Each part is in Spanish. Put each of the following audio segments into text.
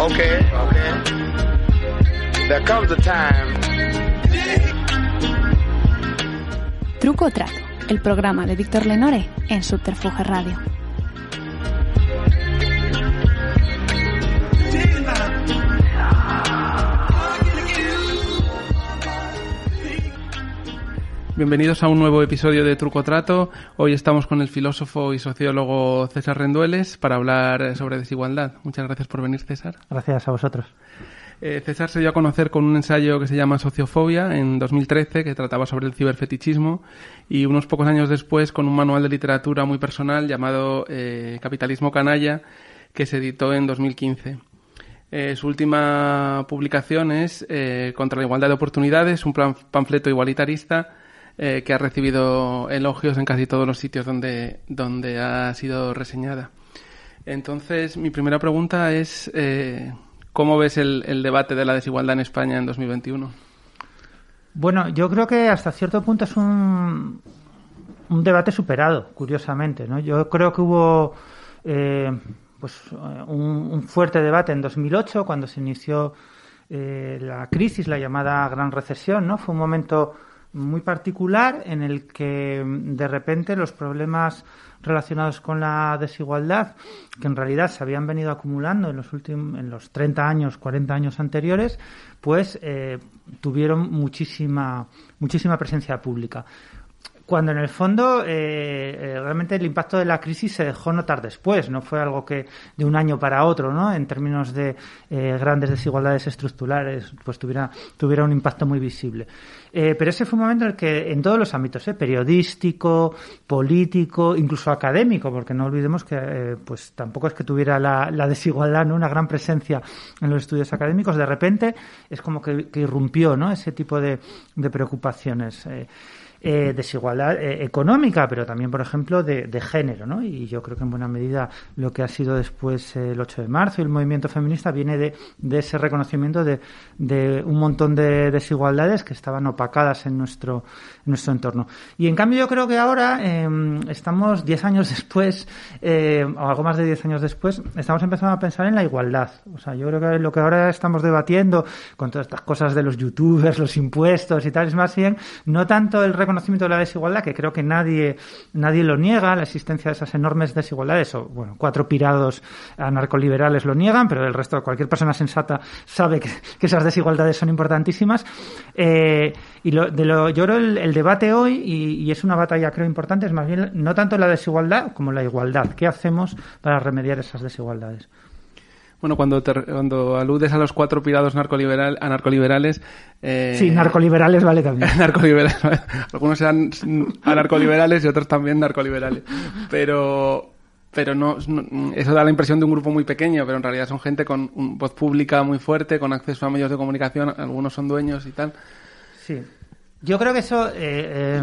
There comes a time. Truco trato, el programa de Víctor Lenore en Subterfuge Radio. Bienvenidos a un nuevo episodio de Truco Trato. Hoy estamos con el filósofo y sociólogo César Rendueles para hablar eh, sobre desigualdad. Muchas gracias por venir, César. Gracias a vosotros. Eh, César se dio a conocer con un ensayo que se llama Sociofobia en 2013, que trataba sobre el ciberfetichismo, y unos pocos años después con un manual de literatura muy personal llamado eh, Capitalismo Canalla, que se editó en 2015. su última publicación es Contra la Igualdad de Oportunidades, un panfleto igualitarista eh, que ha recibido elogios en casi todos los sitios donde, donde ha sido reseñada. Entonces, mi primera pregunta es, eh, ¿cómo ves el, debate de la desigualdad en España en 2021? Bueno, yo creo que hasta cierto punto es un, debate superado, curiosamente. ¿no? Yo creo que hubo eh, pues, un, fuerte debate en 2008, cuando se inició la crisis, la llamada Gran Recesión. ¿no? Fue un momento muy particular en el que mm, de repente los problemas relacionados con la desigualdad, que en realidad se habían venido acumulando en los últimos, en los 30 años, 40 años anteriores, pues eh, tuvieron muchísima, muchísima presencia pública cuando en el fondo eh, eh, realmente el impacto de la crisis se dejó notar después, no fue algo que de un año para otro, ¿no? En términos de eh, grandes desigualdades estructurales, pues tuviera, tuviera un impacto muy visible. pero ese fue un momento en el que en todos los ámbitos, periodístico, político, incluso académico, porque no olvidemos que pues tampoco es que tuviera la, desigualdad ¿no? una gran presencia en los estudios académicos, de repente es como que, irrumpió ¿no? ese tipo de, de preocupaciones. Eh, desigualdad eh, económica, pero también, por ejemplo, de, género. Y yo creo que en buena medida lo que ha sido después eh, el 8 de marzo y el movimiento feminista viene de, ese reconocimiento de, un montón de desigualdades que estaban opacadas en nuestro, nuestro entorno. Y en cambio yo creo que ahora em, estamos 10 años después, em, o algo más de 10 años después, estamos empezando a pensar en la igualdad. O sea, yo creo que lo que ahora estamos debatiendo con todas estas cosas de los youtubers, los impuestos y tal, es más bien no tanto el reconocimiento conocimiento de la desigualdad, que creo que nadie, nadie lo niega, la existencia de esas enormes desigualdades, o bueno, cuatro pirados anarcoliberales lo niegan, pero el resto, cualquier persona sensata sabe que, esas desigualdades son importantísimas. Eh, y de lo, yo creo el, el debate hoy, y, es una batalla creo importante, es más bien no tanto la desigualdad como la igualdad. ¿Qué hacemos para remediar esas desigualdades? Bueno, cuando, cuando aludes a los cuatro pirados narcoliberal, a narcoliberales... Eh, sí, narcoliberales vale también. narcoliberales, algunos eran anarcoliberales y otros también narcoliberales. Pero, pero no, eso da la impresión de un grupo muy pequeño, pero en realidad son gente con voz pública muy fuerte, con acceso a medios de comunicación, algunos son dueños y tal. Sí. Yo creo que eso, eh, eh,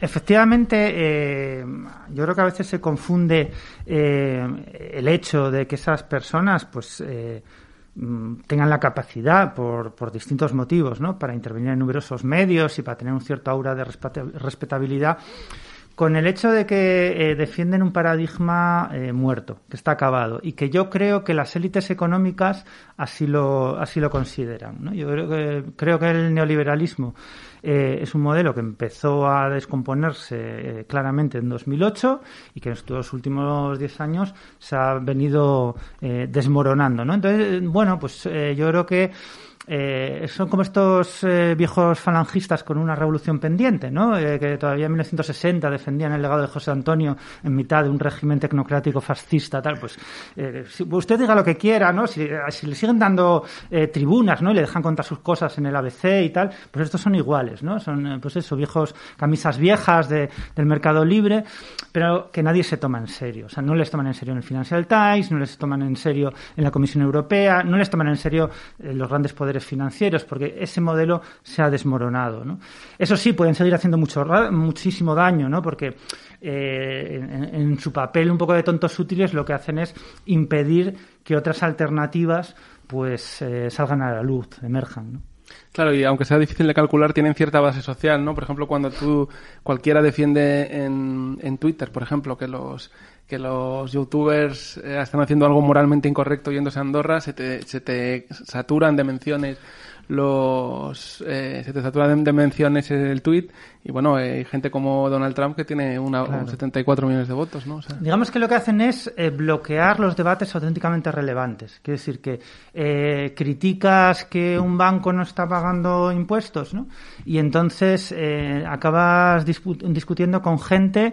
efectivamente, eh, yo creo que a veces se confunde el hecho de que esas personas, pues, mm, tengan la capacidad por, por, distintos motivos, ¿no? Para intervenir en numerosos medios y para tener un cierto aura de respetabilidad con el hecho de que eh, defienden un paradigma eh, muerto, que está acabado, y que yo creo que las élites económicas así lo, así lo consideran. Yo creo que, creo que el neoliberalismo eh, es un modelo que empezó a descomponerse claramente en 2008 y que en estos últimos 10 años se ha venido desmoronando. ¿no? Entonces, bueno, pues yo creo que eh, son como estos eh, viejos falangistas con una revolución pendiente, ¿no? Eh, que todavía en 1960 defendían el legado de José Antonio en mitad de un régimen tecnocrático fascista, tal. Pues si usted diga lo que quiera, ¿no? Si, le siguen dando tribunas, ¿no? Y le dejan contar sus cosas en el ABC y tal, pues estos son iguales, ¿no? Son, pues eso, viejos, camisas viejas del mercado libre, pero que nadie se toma en serio. O sea, no les toman en serio en el Financial Times, no les toman en serio en la Comisión Europea, no les toman en serio los grandes poderes financieros, porque ese modelo se ha desmoronado. Eso sí, pueden seguir haciendo mucho, muchísimo daño, porque eh, en, su papel un poco de tontos útiles lo que hacen es impedir que otras alternativas pues eh, salgan a la luz, emerjan, Claro, y aunque sea difícil de calcular, tienen cierta base social, ¿no? Por ejemplo, cuando tú, cualquiera defiende en, en Twitter, por ejemplo, que los que los youtubers eh, están haciendo algo moralmente incorrecto yéndose a Andorra, se te, saturan de menciones los eh, se te saturan de menciones el tuit... y bueno eh, hay gente como Donald Trump que tiene una, 74 millones de votos no digamos que lo que hacen es bloquear los debates auténticamente relevantes quiere decir que criticas que un banco no está pagando impuestos no y entonces acabas discutiendo con gente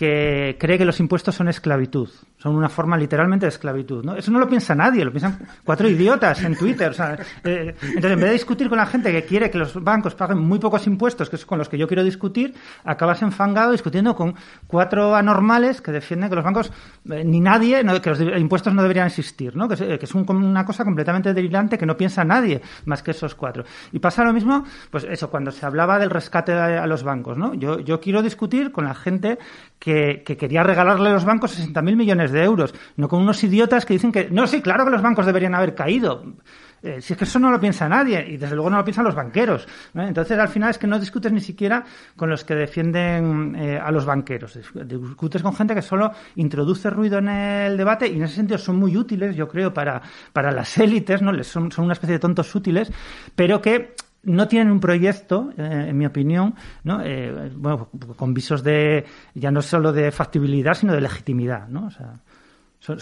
que cree que los impuestos son esclavitud, son una forma literalmente de esclavitud. Eso no lo piensa nadie, lo piensan cuatro idiotas en Twitter. Eh, entonces, en vez de discutir con la gente que quiere que los bancos paguen muy pocos impuestos, que es con los que yo quiero discutir, acabas enfangado discutiendo con cuatro anormales que defienden que los bancos, eh, ni nadie, no, que los impuestos no deberían existir, que es, eh, una cosa completamente delirante que no piensa nadie más que esos cuatro. Y pasa lo mismo, pues eso, cuando se hablaba del rescate a, los bancos. yo quiero discutir con la gente que que, quería regalarle a los bancos 60.000 millones de euros, no con unos idiotas que dicen que, no, sí, claro que los bancos deberían haber caído. Eh, si es que eso no lo piensa nadie, y desde luego no lo piensan los banqueros. Entonces, al final es que no discutes ni siquiera con los que defienden eh, a los banqueros. Discutes con gente que solo introduce ruido en el debate y en ese sentido son muy útiles, yo creo, para, para las élites, ¿no? Les son, son una especie de tontos útiles, pero que no tienen un proyecto, eh, en mi opinión, ¿no? Eh, bueno, con visos de ya no solo de factibilidad, sino de legitimidad. ¿no? Son,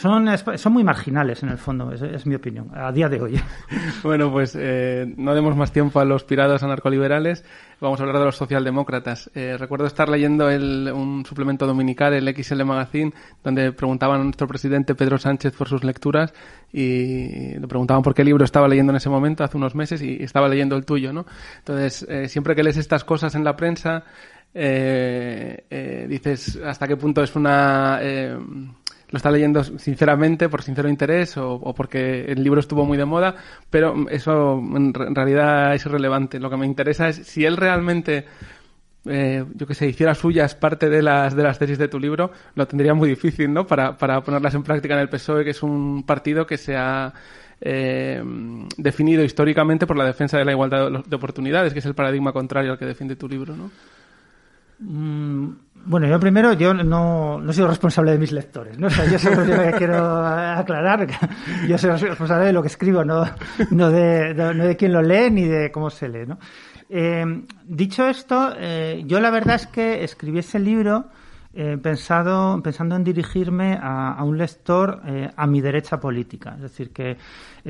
son, muy marginales en el fondo, es, mi opinión, a día de hoy. Bueno, pues eh, no demos más tiempo a los pirados anarcoliberales, vamos a hablar de los socialdemócratas. Eh, recuerdo estar leyendo un suplemento dominical, el XL Magazine, donde preguntaban a nuestro presidente Pedro Sánchez por sus lecturas y le preguntaban por qué libro estaba leyendo en ese momento, hace unos meses, y estaba leyendo el tuyo, ¿no? Entonces, eh, siempre que lees estas cosas en la prensa, dices hasta qué punto es una lo está leyendo sinceramente, por sincero interés o, porque el libro estuvo muy de moda, pero eso en, realidad es irrelevante. Lo que me interesa es si él realmente eh, yo que sé, hiciera suyas parte de las, de las tesis de tu libro, lo tendría muy difícil, ¿no? Para, para ponerlas en práctica en el PSOE, que es un partido que se ha eh, definido históricamente por la defensa de la igualdad de oportunidades, que es el paradigma contrario al que defiende tu libro, ¿no? Mm, bueno, yo primero, yo no, no soy responsable de mis lectores, ¿no? O sea, yo que quiero aclarar, yo soy responsable de lo que escribo, no, no, de, no de quién lo lee ni de cómo se lee, ¿no? Eh, dicho esto, eh, yo la verdad es que escribí ese libro eh, pensado, pensando en dirigirme a, un lector a mi derecha política. Es decir, que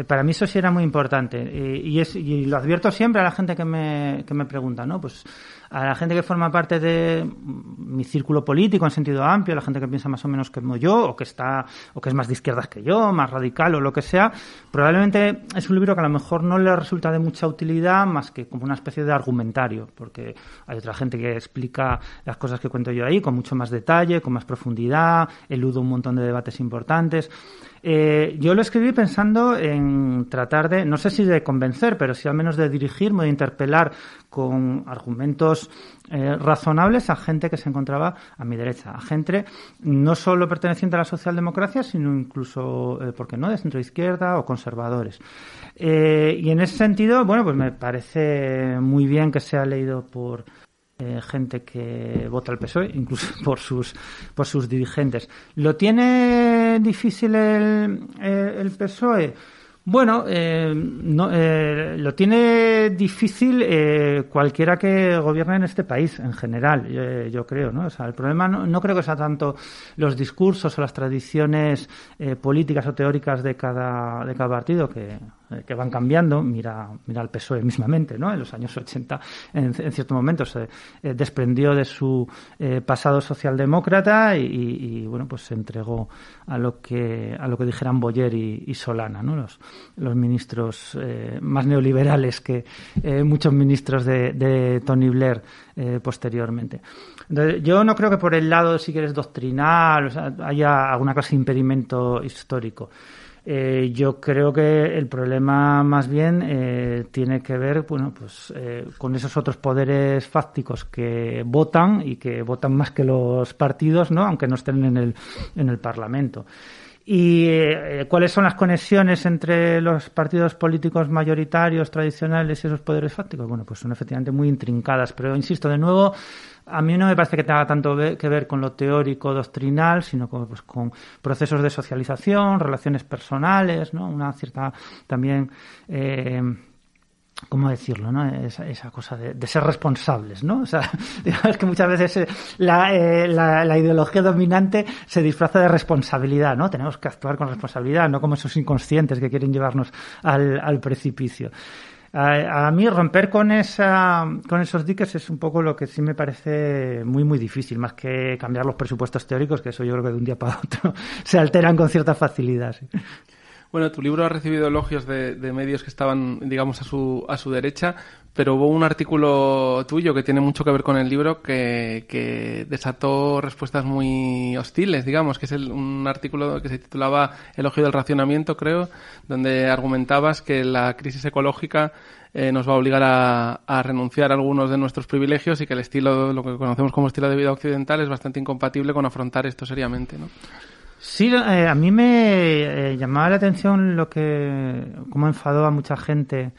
para mí eso sí era muy importante. y, y lo advierto siempre a la gente que me, que me pregunta, ¿no? Pues a la gente que forma parte de mi círculo político en sentido amplio, la gente que piensa más o menos como yo, o que está, o que es más de izquierdas que yo, más radical o lo que sea, probablemente es un libro que a lo mejor no le resulta de mucha utilidad más que como una especie de argumentario, porque hay otra gente que explica las cosas que cuento yo ahí con mucho más detalle, con más profundidad, eludo un montón de debates importantes. Eh, yo lo escribí pensando en tratar de, no sé si de convencer, pero sí al menos de dirigirme, de interpelar con argumentos eh, razonables a gente que se encontraba a mi derecha, a gente no solo perteneciente a la socialdemocracia, sino incluso, porque eh, ¿por no?, de centroizquierda o conservadores. y en ese sentido, bueno, pues me parece muy bien que sea leído por, eh, gente que vota al PSOE, incluso por sus, por sus dirigentes. ¿Lo tiene difícil el, eh, PSOE? Bueno, eh, no, lo tiene difícil cualquiera que gobierne en este país en general, yo creo, ¿no? O sea, el problema no, creo que sea tanto los discursos o las tradiciones políticas o teóricas de cada, de cada partido, que eh, que van cambiando, mira, mira el PSOE mismamente, ¿no? En los años 80, en, cierto momento, se eh, desprendió de su eh, pasado socialdemócrata y, bueno, pues se entregó a lo que, a lo que dijeran Boyer y, Solana, ¿no? Los, ministros más neoliberales que muchos ministros de, Tony Blair posteriormente. yo no creo que por el lado, si quieres, doctrinal, haya alguna clase de impedimento histórico. Eh, yo creo que el problema más bien eh, tiene que ver bueno, pues, eh, con esos otros poderes fácticos que votan y que votan más que los partidos, ¿no? aunque no estén en el, en el Parlamento y eh, cuáles son las conexiones entre los partidos políticos mayoritarios tradicionales y esos poderes fácticos. Bueno, pues son efectivamente muy intrincadas, pero insisto, de nuevo, a mí no me parece que tenga tanto que ver con lo teórico doctrinal, sino pues, con, procesos de socialización, relaciones personales, ¿no? Una cierta también eh, ¿Cómo decirlo? ¿no? Esa, cosa de, ser responsables, ¿no? O sea, digamos que muchas veces eh, eh, la, ideología dominante se disfraza de responsabilidad, ¿no? Tenemos que actuar con responsabilidad, no como esos inconscientes que quieren llevarnos al, precipicio. A, mí romper con, con esos diques es un poco lo que sí me parece muy, muy difícil, más que cambiar los presupuestos teóricos, que eso yo creo que de un día para otro se alteran con cierta facilidad. Bueno, tu libro ha recibido elogios de, medios que estaban, digamos, a su, a su derecha, pero hubo un artículo tuyo que tiene mucho que ver con el libro que, desató respuestas muy hostiles, digamos, que es un artículo que se titulaba Elogio del racionamiento, creo, donde argumentabas que la crisis ecológica eh, nos va a obligar a, a, renunciar a algunos de nuestros privilegios y que el estilo, lo que conocemos como estilo de vida occidental, es bastante incompatible con afrontar esto seriamente, ¿no? Sí, eh, a mí me eh, llamaba la atención lo que cómo enfadó a mucha gente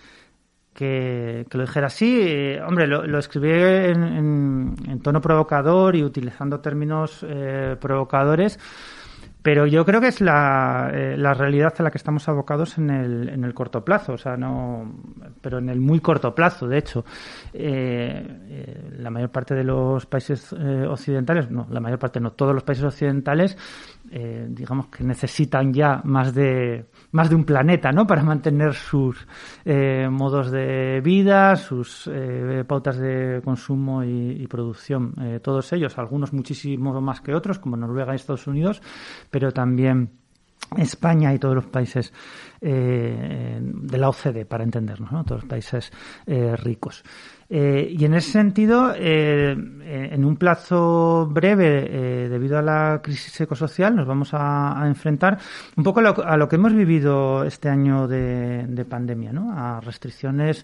que, lo dijera así. Eh, hombre, lo, lo escribí en, tono provocador y utilizando términos provocadores, pero yo creo que es la, realidad a la que estamos abocados en el, en el corto plazo, o sea, no, pero en el muy corto plazo, de hecho. la mayor parte de los países occidentales, no, la mayor parte no, todos los países occidentales eh, digamos que necesitan ya más de más de un planeta no para mantener sus eh, modos de vida sus eh, pautas de consumo y, producción eh, todos ellos algunos muchísimo más que otros como Noruega y Estados Unidos pero también España y todos los países de la OCDE, para entendernos, todos los países ricos. Eh, y en ese sentido, eh, eh, en un plazo breve, debido a la crisis ecosocial, nos vamos a, enfrentar un poco a lo, que hemos vivido este año de, pandemia, ¿no? a restricciones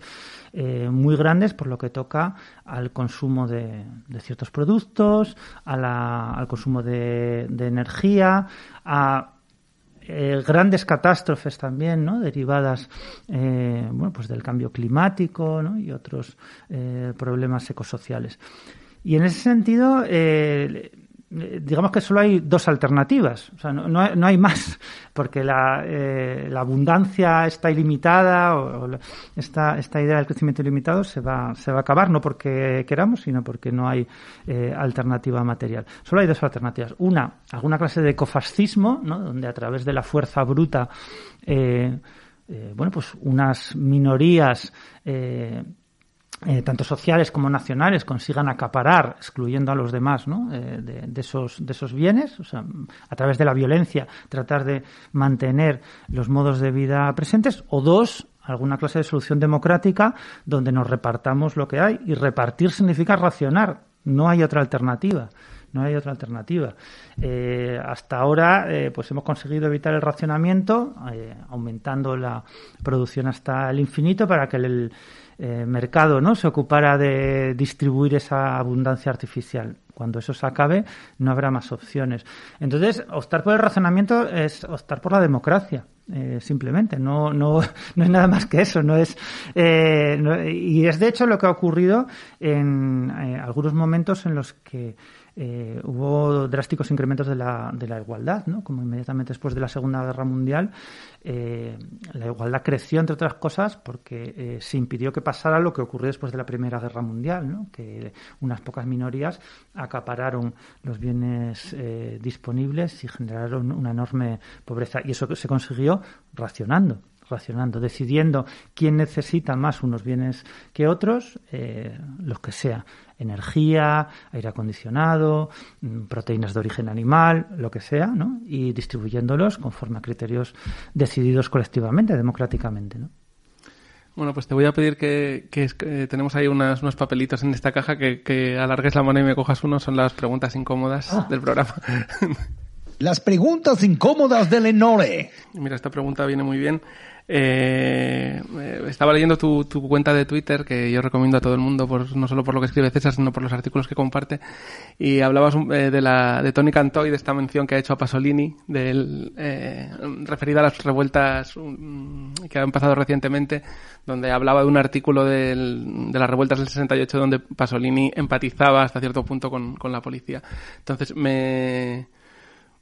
muy grandes por lo que toca al consumo de, ciertos productos, a la, al consumo de, de energía, a eh, grandes catástrofes también, ¿no? Derivadas, eh, bueno, pues del cambio climático, Y otros eh, problemas ecosociales. Y en ese sentido, eh, digamos que solo hay dos alternativas, o sea, no, hay más, porque eh, la, abundancia está ilimitada, o, esta, idea del crecimiento ilimitado se va, se va a acabar, no porque queramos, sino porque no hay eh, alternativa material. Solo hay dos alternativas. Una, alguna clase de ecofascismo, donde a través de la fuerza bruta, bueno, pues unas minorías eh, tanto sociales como nacionales, consigan acaparar, excluyendo a los demás eh, de, esos, de esos bienes, sea, a través de la violencia, tratar de mantener los modos de vida presentes, o dos, alguna clase de solución democrática donde nos repartamos lo que hay, y repartir significa racionar, no hay otra alternativa. No hay otra alternativa. Eh, hasta ahora, pues hemos conseguido evitar el racionamiento, aumentando la producción hasta el infinito para que el, eh, mercado no se ocupara de distribuir esa abundancia artificial. Cuando eso se acabe, no habrá más opciones. Entonces, optar por el razonamiento es optar por la democracia. Eh, simplemente no, es nada más que eso no es eh, y es de hecho lo que ha ocurrido en algunos momentos en los que eh, hubo drásticos incrementos de la, de la igualdad, ¿no? Como inmediatamente después de la Segunda Guerra Mundial, eh, la igualdad creció, entre otras cosas, porque eh, se impidió que pasara lo que ocurrió después de la Primera Guerra Mundial, ¿no? Que unas pocas minorías acapararon los bienes disponibles y generaron una enorme pobreza. Y eso se consiguió racionando racionando, decidiendo quién necesita más unos bienes que otros, eh, los que sea, energía, aire acondicionado, mm, proteínas de origen animal, lo que sea, ¿no? y distribuyéndolos conforme a criterios decididos colectivamente, democráticamente. ¿no? Bueno, pues te voy a pedir que, tenemos ahí unos papelitos en esta caja que, alargues la mano y me cojas uno. Son las preguntas incómodas ah. del programa. Las preguntas incómodas de Lenore. Mira, esta pregunta viene muy bien. Eh, eh, estaba leyendo tu, cuenta de Twitter, que yo recomiendo a todo el mundo, por, no solo por lo que escribe César, sino por los artículos que comparte. Y hablabas eh, de, la, de Tony Cantoy, de esta mención que ha hecho a Pasolini, del, referida a las revueltas mm, que han pasado recientemente, donde hablaba de un artículo de las revueltas del 68, donde Pasolini empatizaba hasta cierto punto con, con la policía. Entonces, me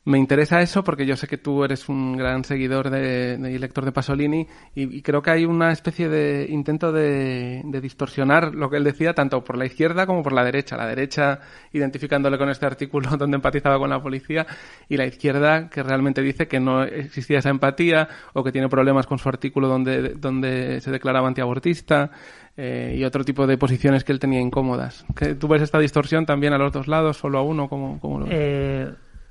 me interesa eso porque yo sé que tú eres un gran seguidor de, y lector de Pasolini y, creo que hay una especie de intento de, distorsionar lo que él decía tanto por la izquierda como por la derecha. La derecha identificándole con este artículo donde empatizaba con la policía y la izquierda que realmente dice que no existía esa empatía o que tiene problemas con su artículo donde, donde se declaraba antiabortista eh, y otro tipo de posiciones que él tenía incómodas. ¿Tú ves esta distorsión también a los dos lados, solo a uno? como,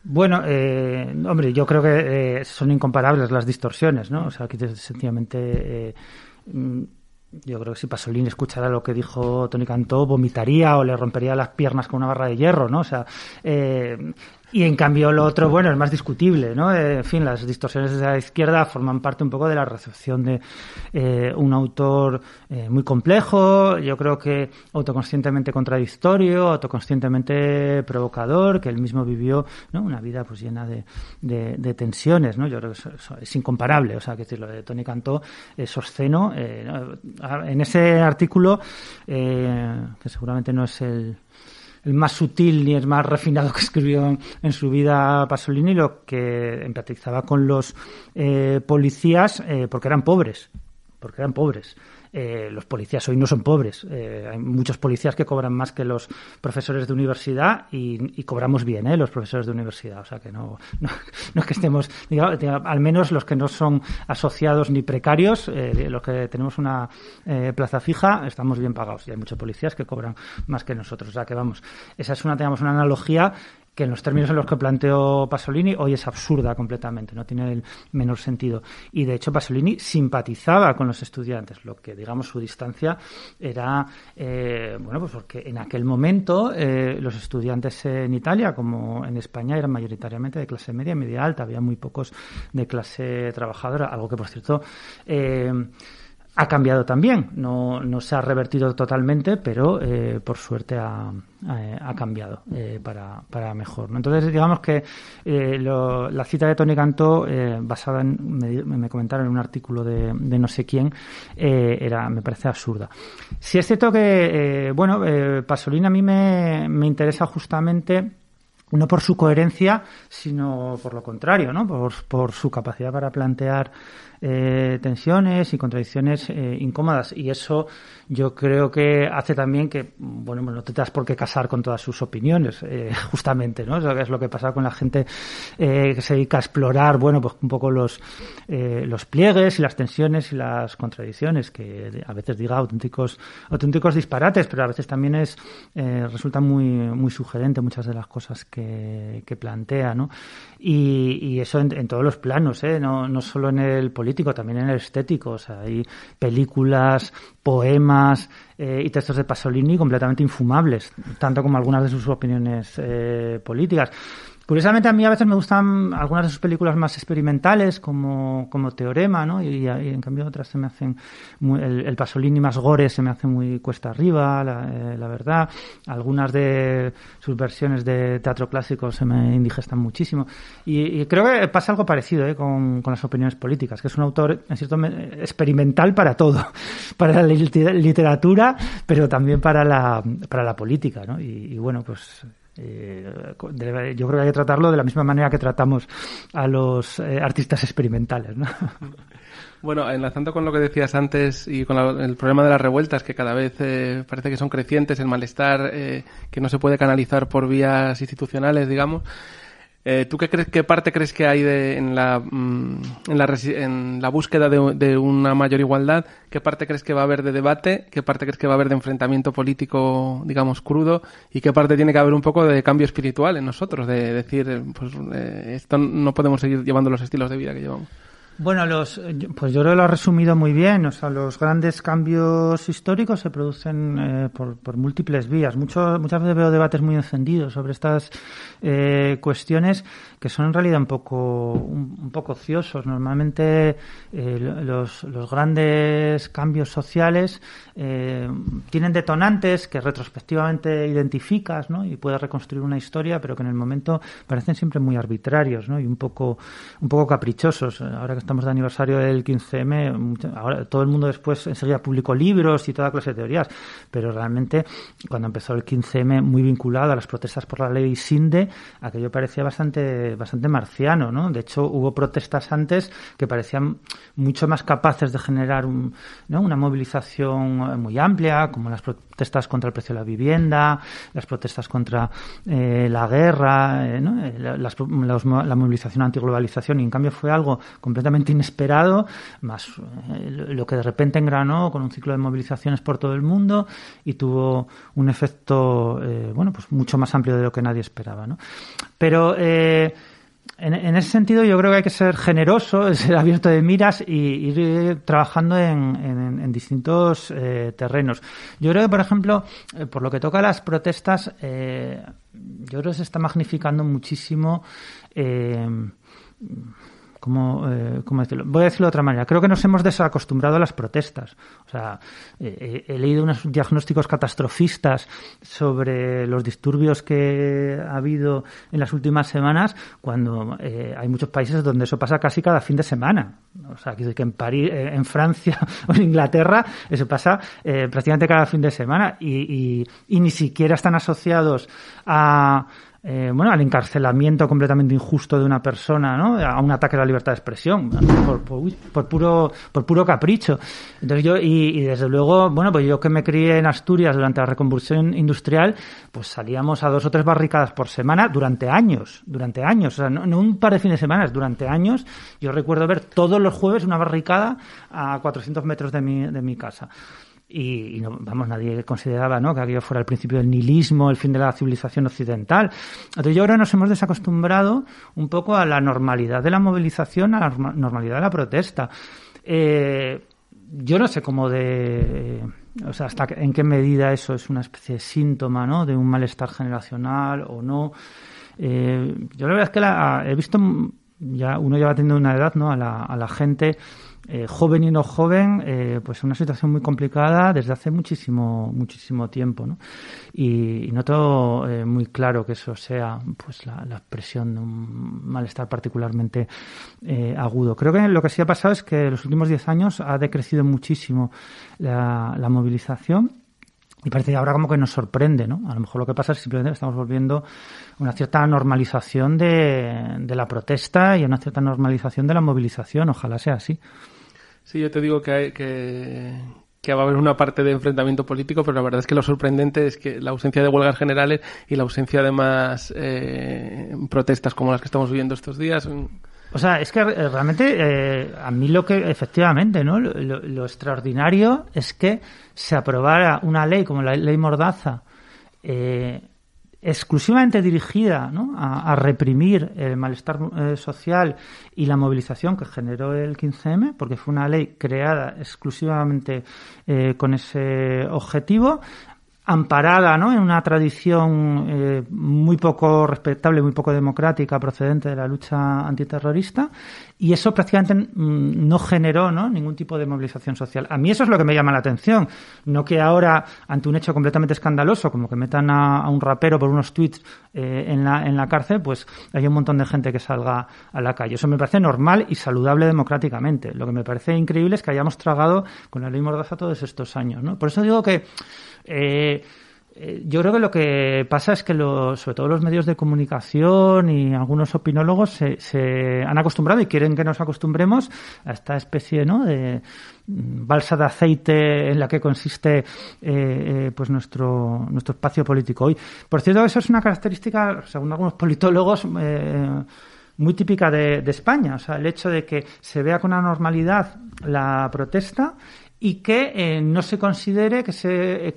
bueno, eh, hombre, yo creo que eh, son incomparables las distorsiones, ¿no? O sea, aquí sencillamente... Eh, mm, yo creo que si Pasolini escuchara lo que dijo Tony Cantó, vomitaría o le rompería las piernas con una barra de hierro, ¿no? O sea, y en cambio lo otro, bueno, es más discutible, ¿no? Eh, en fin, las distorsiones de la izquierda forman parte un poco de la recepción de eh, un autor eh, muy complejo, yo creo que autoconscientemente contradictorio, autoconscientemente provocador, que él mismo vivió ¿no? una vida pues llena de, tensiones, ¿no? Yo creo que es incomparable, o sea, que decir, lo de Tony Cantó es obsceno. en ese artículo, que seguramente no es el el más sutil ni el más refinado que escribió en su vida Pasolini, lo que empatizaba con los eh, policías eh, porque eran pobres, porque eran pobres eh, los policías hoy no son pobres. Eh, hay muchos policías que cobran más que los profesores de universidad y, cobramos bien, ¿eh? Los profesores de universidad. O sea que no, no, es que estemos, digamos, al menos los que no son asociados ni precarios, eh, los que tenemos una eh, plaza fija, estamos bien pagados. Y hay muchos policías que cobran más que nosotros. O sea que vamos, esa es una, digamos, una analogía que en los términos en los que planteó Pasolini hoy es absurda completamente, no tiene el menor sentido. Y de hecho Pasolini simpatizaba con los estudiantes, lo que digamos su distancia era, eh, bueno, pues porque en aquel momento eh, los estudiantes en Italia, como en España, eran mayoritariamente de clase media media alta, había muy pocos de clase trabajadora, algo que por cierto... Eh, ha cambiado también. No, no, se ha revertido totalmente, pero eh, por suerte ha, cambiado eh, para, para, mejor. ¿no? Entonces, digamos que eh, la cita de Tony Cantó, basada en. Me, comentaron en un artículo de, no sé quién, era, me parece absurda. Si es cierto que, bueno, Pasolini a mí me, interesa justamente no por su coherencia, sino por lo contrario, ¿no? por su capacidad para plantear eh, tensiones y contradicciones eh, incómodas. Y eso yo creo que hace también que, bueno, no te das por qué casar con todas sus opiniones, eh, justamente, ¿no? es lo que pasa con la gente que se dedica a explorar, bueno, pues un poco los, los pliegues y las tensiones y las contradicciones, que a veces diga auténticos, auténticos disparates, pero a veces también es, resulta muy, muy sugerente muchas de las cosas que, plantea, Y, eso en, todos los planos, No, no solo en el político, también en el estético. O sea, hay películas, poemas eh, y textos de Pasolini completamente infumables, tanto como algunas de sus opiniones eh, políticas. Curiosamente, a mí a veces me gustan algunas de sus películas más experimentales, como, Teorema, ¿no? Y, en cambio otras se me hacen. Muy, el, Pasolini más gore se me hace muy cuesta arriba, eh, la, verdad. Algunas de sus versiones de teatro clásico se me indigestan muchísimo. Y, creo que pasa algo parecido ¿eh? con, las opiniones políticas, que es un autor, en cierto experimental para todo. Para la literatura, pero también para la, para la política, ¿no? y bueno, pues eh, yo creo que hay que tratarlo de la misma manera que tratamos a los eh, artistas experimentales. ¿no? Bueno, enlazando con lo que decías antes y con el problema de las revueltas, que cada vez eh, parece que son crecientes, el malestar que no se puede canalizar por vías institucionales, digamos. Eh, ¿Tú qué, crees, qué parte crees que hay de, en, la, mm, en, la, búsqueda de, una mayor igualdad? ¿Qué parte crees que va a haber de debate? ¿Qué parte crees que va a haber de enfrentamiento político, digamos, crudo? ¿Y qué parte tiene que haber un poco de cambio espiritual en nosotros? De decir, eh, pues eh, esto no podemos seguir llevando los estilos de vida que llevamos. Bueno, los, pues yo creo que lo ha resumido muy bien. O sea, los grandes cambios históricos se producen eh, por, múltiples vías. Mucho, muchas veces veo debates muy encendidos sobre estas eh, cuestiones que son en realidad un poco, un, poco ociosos. Normalmente eh, los, grandes cambios sociales tienen detonantes que retrospectivamente identificas y puedes reconstruir una historia, pero que en el momento parecen siempre muy arbitrarios y un poco, un poco caprichosos. Ahora que estamos de aniversario del 15M, ahora todo el mundo después enseguida publicó libros y toda clase de teorías, pero realmente cuando empezó el 15M muy vinculado a las protestas por la ley Sinde, aquello parecía bastante, bastante marciano, ¿no? De hecho, hubo protestas antes que parecían mucho más capaces de generar una movilización muy amplia, como las protestas protestas contra el precio de la vivienda, las protestas contra eh, la guerra, eh, eh, la movilización antiglobalización, y en cambio fue algo completamente inesperado, más lo que de repente engranó con un ciclo de movilizaciones por todo el mundo y tuvo un efecto, bueno, pues mucho más amplio de lo que nadie esperaba, ¿no? Pero en, ese sentido yo creo que hay que ser generoso, ser abierto de miras y ir eh, trabajando en, distintos eh, terrenos. Yo creo que, por ejemplo, eh, por lo que toca a las protestas, yo creo que se está magnificando muchísimo eh, ¿Cómo, decirlo? Voy a decirlo de otra manera. Creo que nos hemos desacostumbrado a las protestas. O sea, eh, eh, he leído unos diagnósticos catastrofistas sobre los disturbios que ha habido en las últimas semanas, cuando hay muchos países donde eso pasa casi cada fin de semana. O sea, que en París, en Francia o en Inglaterra eso pasa prácticamente cada fin de semana y ni siquiera están asociados a eh, bueno, al encarcelamiento completamente injusto de una persona, ¿no? A un ataque a la libertad de expresión, por, puro, por puro capricho. Entonces yo, y, desde luego, bueno, pues yo que me crié en Asturias durante la reconversión industrial, pues salíamos a dos o tres barricadas por semana durante años, durante años, o sea, no, un par de fines de semana, durante años. Yo recuerdo ver todos los jueves una barricada a 400 metros de mi, de mi casa y, no, vamos, nadie consideraba ¿no? que aquello fuera el principio del nihilismo, el fin de la civilización occidental. Entonces yo ahora nos hemos desacostumbrado un poco a la normalidad de la movilización, a la normalidad de la protesta. Eh, yo no sé cómo de... Eh, o sea, hasta en qué medida eso es una especie de síntoma ¿no? de un malestar generacional o no. Eh, yo la verdad es que la, he visto ya uno ya va teniendo una edad, ¿no? A la, a la gente eh, joven y no joven, eh, pues una situación muy complicada desde hace muchísimo, muchísimo tiempo, ¿no? Y, no todo eh, muy claro que eso sea, pues, la, la expresión de un malestar particularmente eh, agudo. Creo que lo que sí ha pasado es que en los últimos 10 años ha decrecido muchísimo la, la movilización y parece que ahora como que nos sorprende, ¿no? A lo mejor lo que pasa es que simplemente estamos volviendo una cierta normalización de, la protesta y una cierta normalización de la movilización. Ojalá sea así. Sí, yo te digo que, que, va a haber una parte de enfrentamiento político, pero la verdad es que lo sorprendente es que la ausencia de huelgas generales y la ausencia de más eh, protestas como las que estamos viviendo estos días, o sea, es que eh, realmente eh, a mí lo que efectivamente, ¿no? Lo, extraordinario es que se aprobara una ley como la ley Mordaza, eh, exclusivamente dirigida a, reprimir el malestar social y la movilización que generó el 15M, porque fue una ley creada exclusivamente con ese objetivo, amparada ¿no? en una tradición eh, muy poco respetable, muy poco democrática procedente de la lucha antiterrorista y eso prácticamente mm, no generó ningún tipo de movilización social. A mí eso es lo que me llama la atención. No que ahora, ante un hecho completamente escandaloso, como que metan a, un rapero por unos tweets eh, en, la, cárcel, pues hay un montón de gente que salga a la calle. Eso me parece normal y saludable democráticamente. Lo que me parece increíble es que hayamos tragado con la ley mordaza todos estos años. Por eso digo que. Eh, eh, yo creo que lo que pasa es que sobre todo los medios de comunicación y algunos opinólogos se, han acostumbrado y quieren que nos acostumbremos a esta especie ¿no? de mm, balsa de aceite en la que consiste eh, eh, pues nuestro, nuestro espacio político hoy. Por cierto, eso es una característica, según algunos politólogos, muy típica de, España. O sea, el hecho de que se vea con anormalidad la protesta y que eh, no se considere que,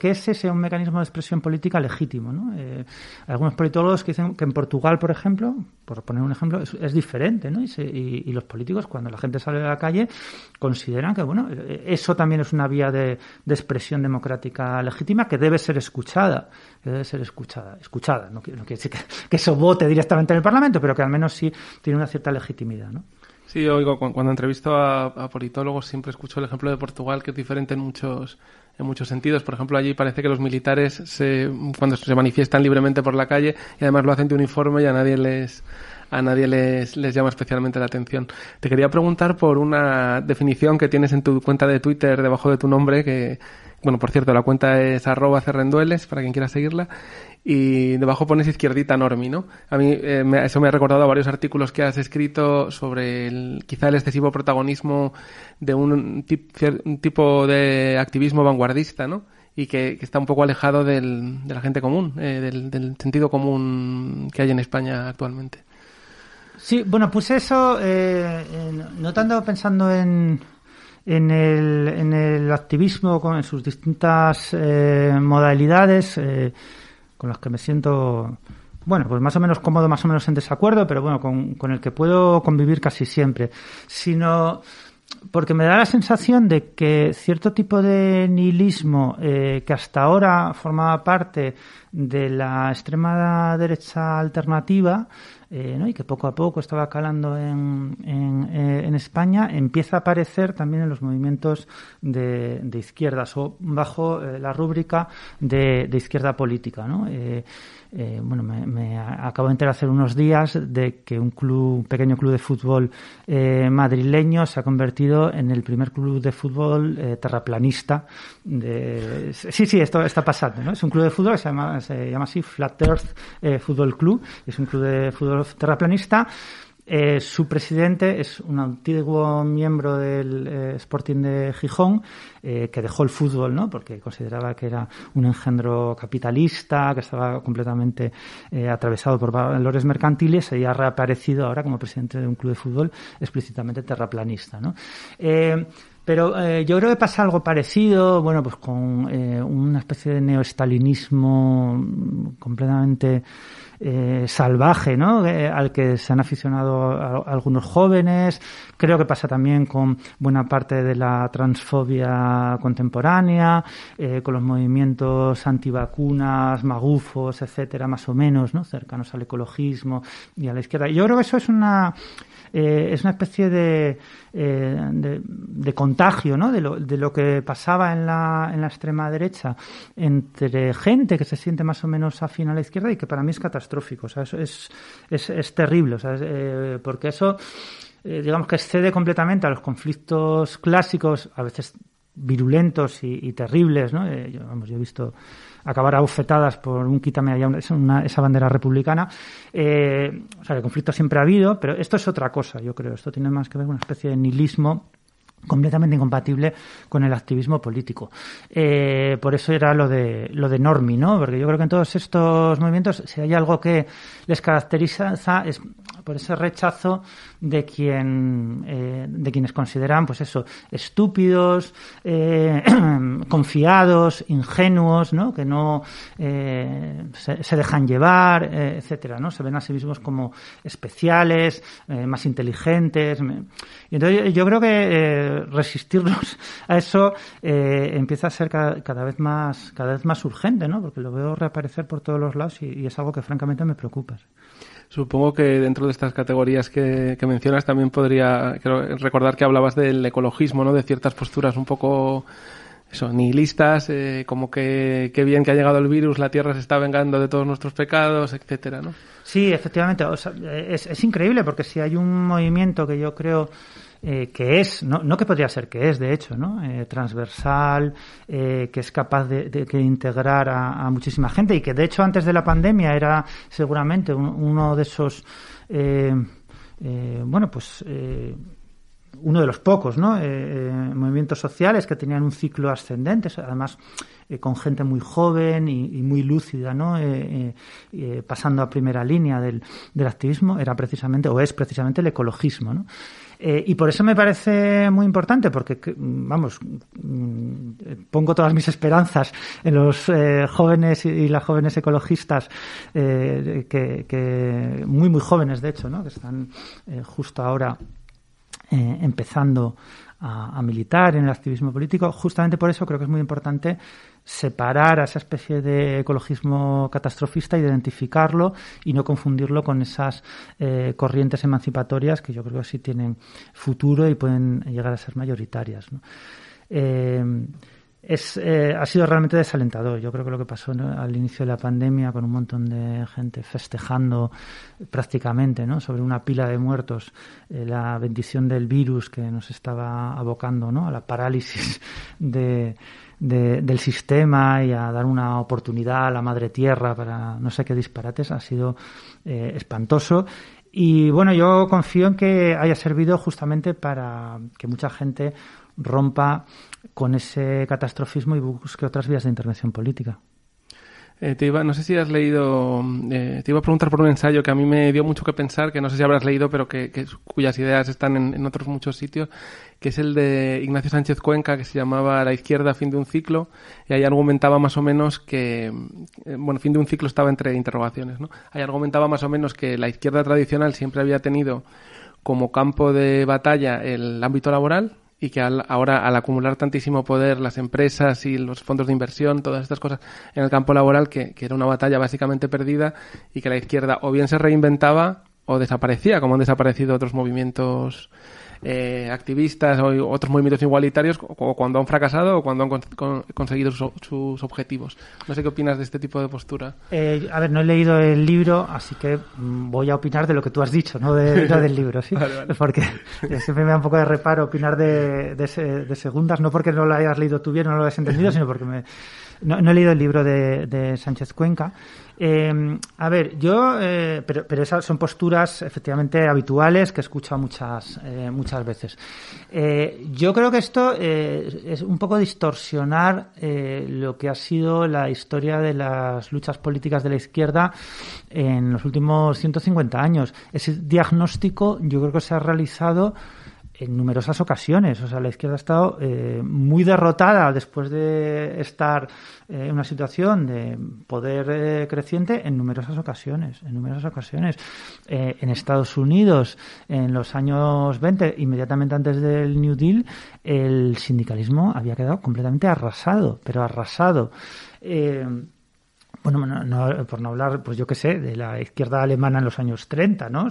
ese sea un mecanismo de expresión política legítimo. ¿no? Eh, algunos politólogos que dicen que en Portugal, por ejemplo, por poner un ejemplo, es, diferente, ¿no? Y, los políticos, cuando la gente sale de la calle, consideran que, bueno, eh, eso también es una vía de, expresión democrática legítima que debe ser escuchada, debe ser escuchada, escuchada, no, quiere decir que, que, eso vote directamente en el Parlamento, pero que al menos sí tiene una cierta legitimidad, ¿no? Sí, oigo, cuando entrevisto a, politólogos siempre escucho el ejemplo de Portugal, que es diferente en muchos, en muchos sentidos. Por ejemplo, allí parece que los militares, se, cuando se manifiestan libremente por la calle, y además lo hacen de uniforme y a nadie les, a nadie les, les, llama especialmente la atención. Te quería preguntar por una definición que tienes en tu cuenta de Twitter debajo de tu nombre, que, bueno, por cierto, la cuenta es arroba cerrendueles, para quien quiera seguirla, y debajo pones izquierdita normi, ¿no? A mí eh, eso me ha recordado a varios artículos que has escrito sobre el, quizá el excesivo protagonismo de un, tipo de activismo vanguardista, ¿no? y que, está un poco alejado de la gente común, eh, del, sentido común que hay en España actualmente. Sí, bueno, pues eso, eh, notando, pensando en, el, activismo con sus distintas eh, modalidades, eh, con los que me siento, bueno, pues más o menos cómodo, más o menos en desacuerdo, pero bueno, con, con el que puedo convivir casi siempre, sino porque me da la sensación de que cierto tipo de nihilismo eh, que hasta ahora formaba parte de la extrema derecha alternativa eh, y que poco a poco estaba calando eh, en, España, empieza a aparecer también en los movimientos de, de izquierdas o bajo la rúbrica de, de, izquierda política. ¿no? Eh, bueno, me, acabo de enterar hace unos días de que un club, un pequeño club de fútbol eh, madrileño se ha convertido en el primer club de fútbol eh, terraplanista. Sí, sí, esto está pasando, ¿no? Es un club de fútbol se llama, se llama así Flat Earth Football Club. Es un club de fútbol terraplanista eh, su presidente es un antiguo miembro del eh, Sporting de Gijón eh, que dejó el fútbol, ¿no? Porque consideraba que era un engendro capitalista, que estaba completamente atravesado por valores mercantiles y ha reaparecido ahora como presidente de un club de fútbol explícitamente terraplanista, ¿no? Pero yo creo que pasa algo parecido, bueno, pues con una especie de neoestalinismo completamente eh, salvaje, ¿no? Eh, al que se han aficionado algunos jóvenes. Creo que pasa también con buena parte de la transfobia contemporánea, eh, con los movimientos antivacunas, magufos, etcétera, más o menos, ¿no? Cercanos al ecologismo y a la izquierda. Yo creo que eso es una eh, es una especie eh, de, contagio ¿no? de, lo, de lo que pasaba en la, extrema derecha entre gente que se siente más o menos afín a la izquierda y que para mí es catastrófico. O sea, es, es, terrible, eh, porque eso digamos que excede completamente a los conflictos clásicos, a veces virulentos y, terribles, ¿no? Eh, yo, vamos, yo he visto acabar abofetadas por un quítame allá esa bandera republicana. Eh, o sea, el conflicto siempre ha habido, pero esto es otra cosa, yo creo. Esto tiene más que ver con una especie de nihilismo completamente incompatible con el activismo político. Eh, por eso era lo de lo de Normi, ¿no? Porque yo creo que en todos estos movimientos, si hay algo que les caracteriza, es por ese rechazo de quien eh, de quienes consideran, pues eso, estúpidos, eh, confiados, ingenuos, ¿no? Que no se, se, dejan llevar, etcétera, ¿no? Se ven a sí mismos como especiales, más inteligentes. Y entonces yo creo que resistirnos a eso eh, empieza a ser cada, vez más cada vez más urgente, ¿no? Porque lo veo reaparecer por todos los lados y, es algo que francamente me preocupa. Supongo que dentro de estas categorías que, mencionas también podría recordar que hablabas del ecologismo, ¿no? De ciertas posturas un poco eso, nihilistas, eh, como que qué bien que ha llegado el virus, la Tierra se está vengando de todos nuestros pecados, etcétera, ¿no? Sí, efectivamente. es, increíble porque si hay un movimiento que yo creo eh, que es, no, no, que podría ser, que es de hecho, ¿no? Eh, transversal, eh, que es capaz de, integrar a, muchísima gente y que de hecho antes de la pandemia era seguramente uno de esos, bueno, pues uno de los pocos movimientos sociales que tenían un ciclo ascendente, además con gente muy joven y, muy lúcida, ¿no? pasando a primera línea del, del, activismo, era precisamente o es precisamente el ecologismo. ¿no? Eh, y por eso me parece muy importante, porque, vamos, mm, pongo todas mis esperanzas en los eh, jóvenes y las jóvenes ecologistas, eh, que, muy, muy jóvenes, de hecho, que están justo ahora empezando a, militar en el activismo político. Justamente por eso creo que es muy importante separar a esa especie de ecologismo catastrofista, y identificarlo y no confundirlo con esas eh, corrientes emancipatorias que yo creo que sí tienen futuro y pueden llegar a ser mayoritarias. Eh, es, eh, ha sido realmente desalentador. Yo creo que lo que pasó al inicio de la pandemia, con un montón de gente festejando prácticamente ¿no? sobre una pila de muertos, eh, la bendición del virus que nos estaba abocando ¿no? a la parálisis de, del sistema y a dar una oportunidad a la madre tierra para no sé qué disparates, ha sido eh, espantoso. Y bueno, yo confío en que haya servido justamente para que mucha gente rompa con ese catastrofismo y busque otras vías de intervención política. Eh, te iba, no sé si has leído, eh, te iba a preguntar por un ensayo que a mí me dio mucho que pensar, que no sé si habrás leído, pero que, cuyas ideas están en, otros muchos sitios, que es el de Ignacio Sánchez Cuenca, que se llamaba La izquierda, fin de un ciclo, y ahí argumentaba más o menos que, eh, bueno, fin de un ciclo estaba entre interrogaciones, ¿no? Ahí argumentaba más o menos que la izquierda tradicional siempre había tenido como campo de batalla el ámbito laboral, y que ahora al acumular tantísimo poder las empresas y los fondos de inversión, todas estas cosas en el campo laboral, que, que era una batalla básicamente perdida y que la izquierda o bien se reinventaba o desaparecía, como han desaparecido otros movimientos eh, activistas o otros movimientos igualitarios o cuando han fracasado o cuando han conseguido sus objetivos. No sé qué opinas de este tipo de postura. Eh, a ver, no he leído el libro, así que mm, voy a opinar de lo que tú has dicho, no, de, del libro, ¿sí? Porque eh, siempre me da un poco de reparo opinar de, de, segundas, no porque no lo hayas leído tú bien, o no lo hayas entendido, sino porque me no, he leído el libro de, Sánchez Cuenca. Eh, a ver, yo, eh, pero, pero, esas son posturas efectivamente habituales que he escuchado muchas, eh, muchas veces. yo creo que esto es un poco distorsionar lo que ha sido la historia de las luchas políticas de la izquierda en los últimos 150 años. Ese diagnóstico yo creo que se ha realizado en numerosas ocasiones. O sea, la izquierda ha estado eh, muy derrotada después de estar eh, en una situación de poder eh, creciente en numerosas ocasiones. En numerosas ocasiones. en Estados Unidos, en los años 20, inmediatamente antes del New Deal, el sindicalismo había quedado completamente arrasado, pero arrasado bueno, por no hablar, pues yo qué sé, de la izquierda alemana en los años 30, ¿no?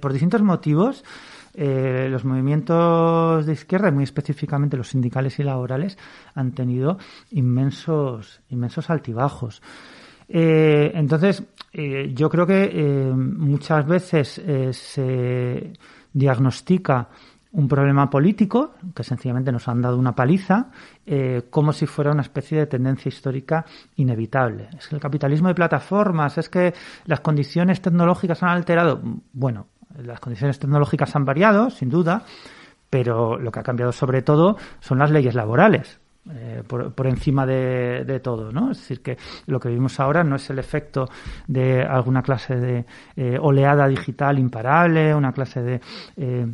por distintos motivos, eh, los movimientos de izquierda, y muy específicamente los sindicales y laborales, han tenido inmensos, inmensos altibajos. Eh, entonces, eh, yo creo que muchas veces se diagnostica un problema político, que sencillamente nos han dado una paliza, como si fuera una especie de tendencia histórica inevitable. Es que el capitalismo de plataformas, es que las condiciones tecnológicas han alterado. Bueno, las condiciones tecnológicas han variado, sin duda, pero lo que ha cambiado sobre todo son las leyes laborales. Eh, por, encima de, todo, ¿no? Es decir, que lo que vivimos ahora no es el efecto de alguna clase de eh, oleada digital imparable, una clase de eh,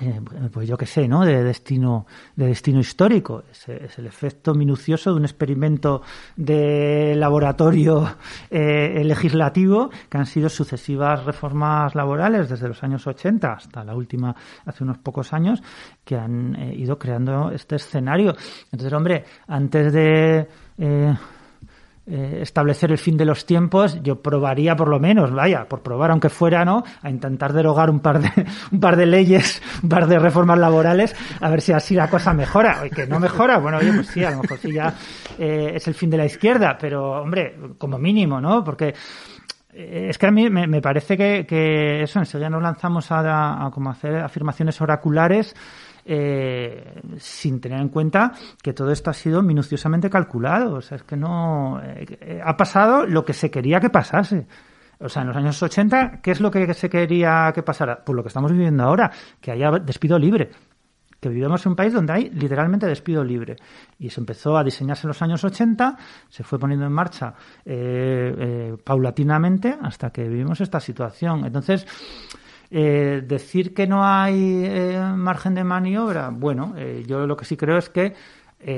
eh, pues yo qué sé, ¿no? De destino, de destino histórico. Es, el efecto minucioso de un experimento de laboratorio eh, eh, legislativo que han sido sucesivas reformas laborales desde los años 80 hasta la última hace unos pocos años que han ido creando este escenario. Entonces, hombre, antes de eh, establecer el fin de los tiempos, yo probaría por lo menos, vaya, por probar aunque fuera, ¿no? A intentar derogar un par de, un par de leyes, un par de reformas laborales, a ver si así la cosa mejora. ¿Y que no mejora, bueno, pues sí, a lo mejor sí ya eh, es el fin de la izquierda, pero hombre, como mínimo, ¿no? Porque eh, es que a mí me, parece que, que, eso, enseguida nos lanzamos a como hacer afirmaciones oraculares eh, sin tener en cuenta que todo esto ha sido minuciosamente calculado. O sea, es que no. Eh, ha pasado lo que se quería que pasase. O sea, en los años 80, ¿qué es lo que se quería que pasara? Pues lo que estamos viviendo ahora, que haya despido libre que vivimos en un país donde hay literalmente despido libre. Y se empezó a diseñarse en los años 80, se fue poniendo en marcha eh, paulatinamente hasta que vivimos esta situación. Entonces, eh, decir que no hay eh, margen de maniobra, bueno, eh, yo lo que sí creo es que es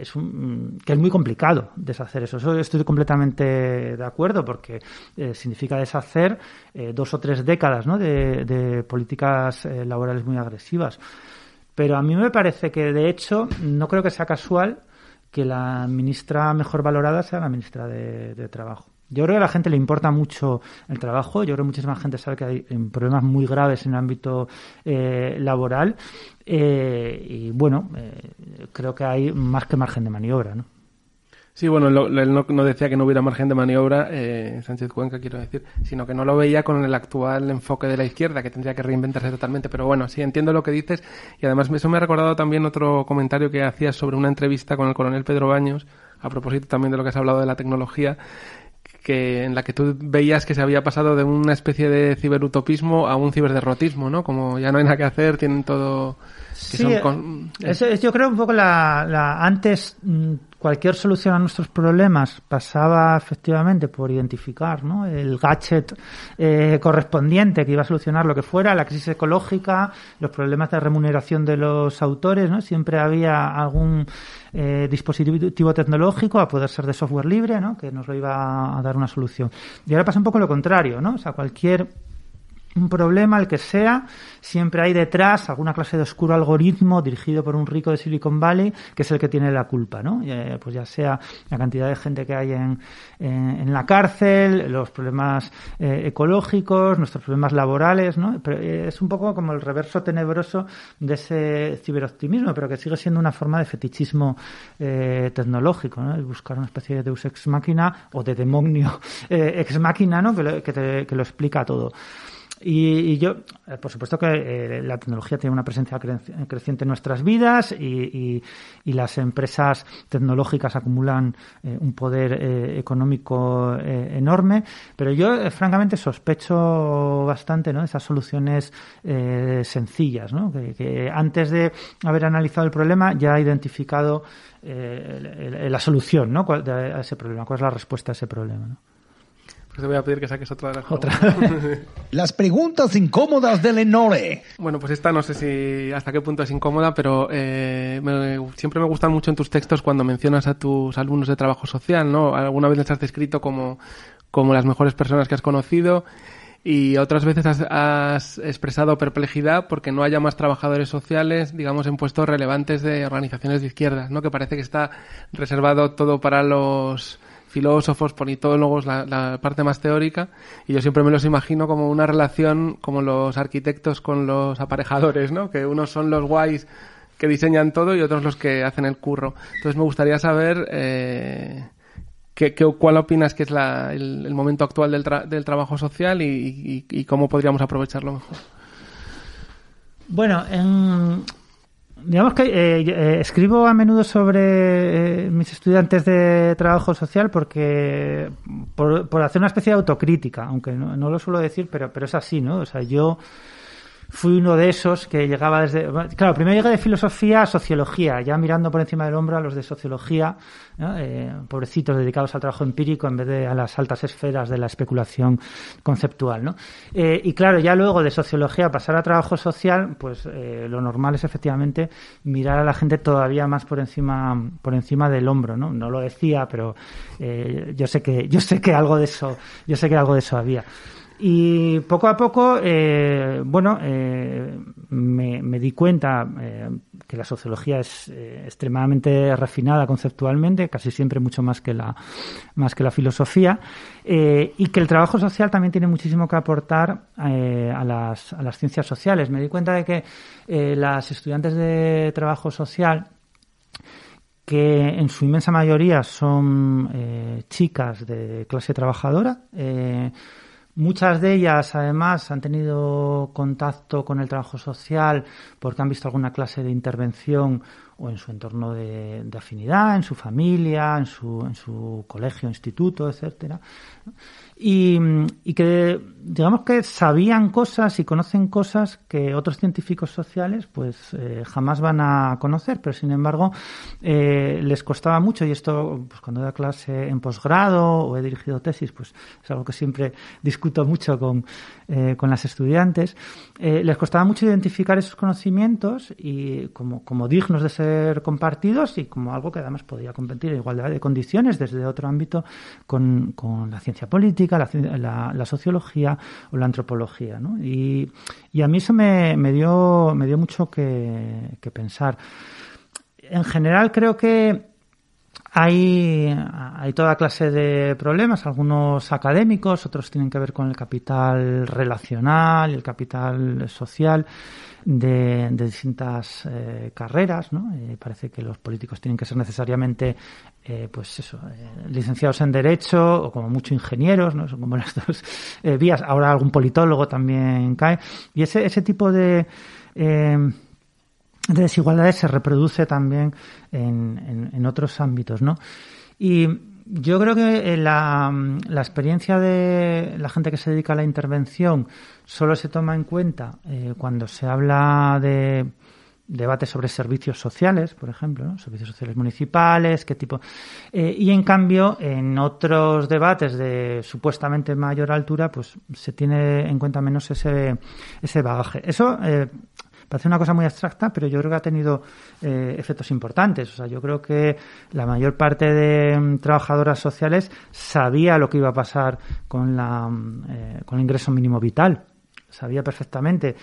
es muy complicado deshacer eso. estoy completamente de acuerdo porque significa deshacer dos o tres décadas de, políticas laborales muy agresivas. Pero a mí me parece que, de hecho, no creo que sea casual que la ministra mejor valorada sea la ministra de Trabajo. Yo creo que a la gente le importa mucho el trabajo. Yo creo que muchísima gente sabe que hay eh, problemas muy graves en el ámbito eh, laboral. Eh, y bueno, creo que hay más que margen de maniobra, ¿no? Sí, bueno, él no, decía que no hubiera margen de maniobra, eh, Sánchez Cuenca, quiero decir, sino que no lo veía con el actual enfoque de la izquierda, que tendría que reinventarse totalmente. Pero bueno, sí, entiendo lo que dices. Y además, eso me ha recordado también otro comentario que hacías sobre una entrevista con el coronel Pedro Baños, a propósito también de lo que has hablado de la tecnología, que en la que tú veías que se había pasado de una especie de ciberutopismo a un ciberderrotismo, ¿no? Como ya no hay nada que hacer, tienen todo... Que eh, yo creo un poco la, Antes mm, cualquier solución a nuestros problemas pasaba efectivamente por identificar ¿no? el gadget eh, correspondiente que iba a solucionar lo que fuera, la crisis ecológica, los problemas de remuneración de los autores, ¿no? Siempre había algún eh, dispositivo tecnológico a poder ser de software libre, ¿no? que nos lo iba a dar una solución. Y ahora pasa un poco lo contrario, ¿no? O sea, cualquier un problema, el que sea, siempre hay detrás alguna clase de oscuro algoritmo dirigido por un rico de Silicon Valley que es el que tiene la culpa, ¿no? Eh, pues ya sea la cantidad de gente que hay en, la cárcel, los problemas eh, ecológicos, nuestros problemas laborales, ¿no? Eh, es un poco como el reverso tenebroso de ese ciberoptimismo, pero que sigue siendo una forma de fetichismo tecnológico, ¿no? El buscar una especie de deus ex machina o de demonio ex máquina, ¿no? Que que lo explica todo. Y, yo, eh, por supuesto que eh, la tecnología tiene una presencia creciente en nuestras vidas y, las empresas tecnológicas acumulan eh, un poder económico enorme, pero yo francamente sospecho bastante ¿no? esas soluciones sencillas, ¿no? que, antes de haber analizado el problema ya ha identificado la solución ¿no? a ese problema, cuál es la respuesta a ese problema. ¿no? Te voy a pedir que saques otra las ¿Otra? las preguntas incómodas de Lenore. Bueno, pues esta no sé si hasta qué punto es incómoda, pero eh, siempre me gustan mucho en tus textos cuando mencionas a tus alumnos de trabajo social, ¿no? Alguna vez les has descrito como, como las mejores personas que has conocido y otras veces has, expresado perplejidad porque no haya más trabajadores sociales, digamos, en puestos relevantes de organizaciones de izquierdas, ¿no? Que parece que está reservado todo para los filósofos, politólogos, la, parte más teórica, y yo siempre me los imagino como una relación como los arquitectos con los aparejadores, ¿no? Que unos son los guays que diseñan todo y otros los que hacen el curro. Entonces me gustaría saber eh, qué, cuál opinas que es el, momento actual del, trabajo social y, cómo podríamos aprovecharlo mejor. Bueno, en digamos que eh, eh, escribo a menudo sobre eh, mis estudiantes de trabajo social porque por, por, hacer una especie de autocrítica, aunque no, no lo suelo decir, pero, pero es así, ¿no? O sea, yo fui uno de esos que llegaba desde. Claro, primero llegué de filosofía a sociología, ya mirando por encima del hombro a los de sociología, eh, pobrecitos dedicados al trabajo empírico en vez de a las altas esferas de la especulación conceptual. ¿no? Eh, y claro, ya luego de sociología pasar a trabajo social, pues eh, lo normal es efectivamente mirar a la gente todavía más por encima, por encima del hombro. No, no lo decía, pero yo, sé que, yo sé que algo de eso, yo sé que algo de eso había. Y poco a poco, eh, bueno, eh, me, di cuenta eh, que la sociología es extremadamente refinada conceptualmente, casi siempre mucho más que la, más que la filosofía, y que el trabajo social también tiene muchísimo que aportar a las, a, las, ciencias sociales. Me di cuenta de que las estudiantes de trabajo social que en su inmensa mayoría son chicas de clase trabajadora, Muchas de ellas, además, han tenido contacto con el trabajo social porque han visto alguna clase de intervención o en su entorno de, afinidad, en su familia, en su, en su colegio, instituto, etcétera. Y, que digamos que sabían cosas y conocen cosas que otros científicos sociales pues eh, jamás van a conocer, pero sin embargo eh, les costaba mucho y esto pues cuando da clase en posgrado o he dirigido tesis pues es algo que siempre discuto mucho con eh, con las estudiantes, eh, les costaba mucho identificar esos conocimientos y como, como, dignos de ser compartidos y como algo que además podía competir en igualdad de condiciones desde otro ámbito con, la ciencia política, la, sociología o la antropología. Y, a mí eso me, dio, me dio mucho que pensar. En general creo que hay, hay toda clase de problemas, algunos académicos, otros tienen que ver con el capital relacional, el capital social de, distintas eh, carreras. ¿no? Eh, parece que los políticos tienen que ser necesariamente eh, pues eso, eh, licenciados en Derecho o como mucho ingenieros, ¿no? son como las dos vías. Ahora algún politólogo también cae. Y ese, ese tipo de de desigualdades se reproduce también en, otros ámbitos, ¿no? Y yo creo que eh, la, experiencia de la gente que se dedica a la intervención solo se toma en cuenta eh, cuando se habla de debates sobre servicios sociales, por ejemplo, servicios sociales municipales, qué tipo. Eh, y en cambio, en otros debates de supuestamente mayor altura, pues se tiene en cuenta menos ese, ese bagaje. Eso Parece una cosa muy abstracta, pero yo creo que ha tenido eh, efectos importantes. O sea, yo creo que la mayor parte de mm, trabajadoras sociales sabía lo que iba a pasar con, la, mm, eh, con el ingreso mínimo vital. Sabía perfectamente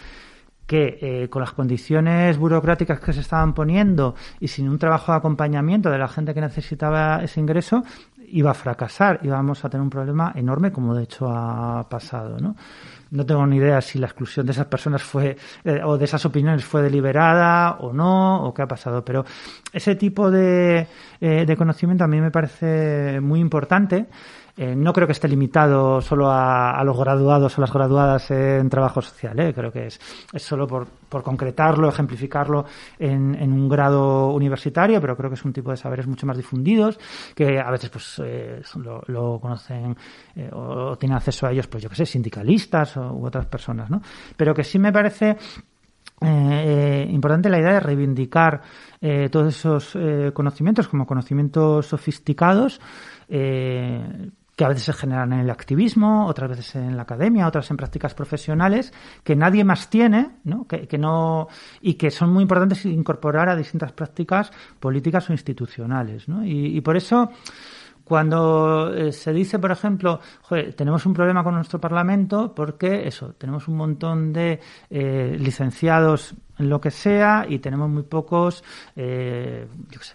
que eh, con las condiciones burocráticas que se estaban poniendo y sin un trabajo de acompañamiento de la gente que necesitaba ese ingreso, iba a fracasar, íbamos a tener un problema enorme como de hecho ha pasado, ¿no? tengo ni idea si la exclusión de esas personas fue eh, o de esas opiniones fue deliberada o no o qué ha pasado, pero ese tipo de eh, conocimiento a mí me parece muy importante. Eh, no creo que esté limitado solo a, los graduados o las graduadas en trabajo social. ¿eh? Creo que es, es solo por, concretarlo, ejemplificarlo en, un grado universitario, pero creo que es un tipo de saberes mucho más difundidos que a veces pues eh, lo, conocen o, tienen acceso a ellos, pues yo qué sé, sindicalistas u otras personas. ¿no? Pero que sí me parece importante la idea de reivindicar todos esos conocimientos como conocimientos sofisticados que a veces se generan en el activismo, otras veces en la academia, otras en prácticas profesionales, que nadie más tiene, ¿no? Que, no y que son muy importantes incorporar a distintas prácticas políticas o institucionales. Y, por eso, cuando eh, se dice, por ejemplo, tenemos un problema con nuestro Parlamento porque eso, tenemos un montón de eh, licenciados lo que sea y tenemos muy pocos eh,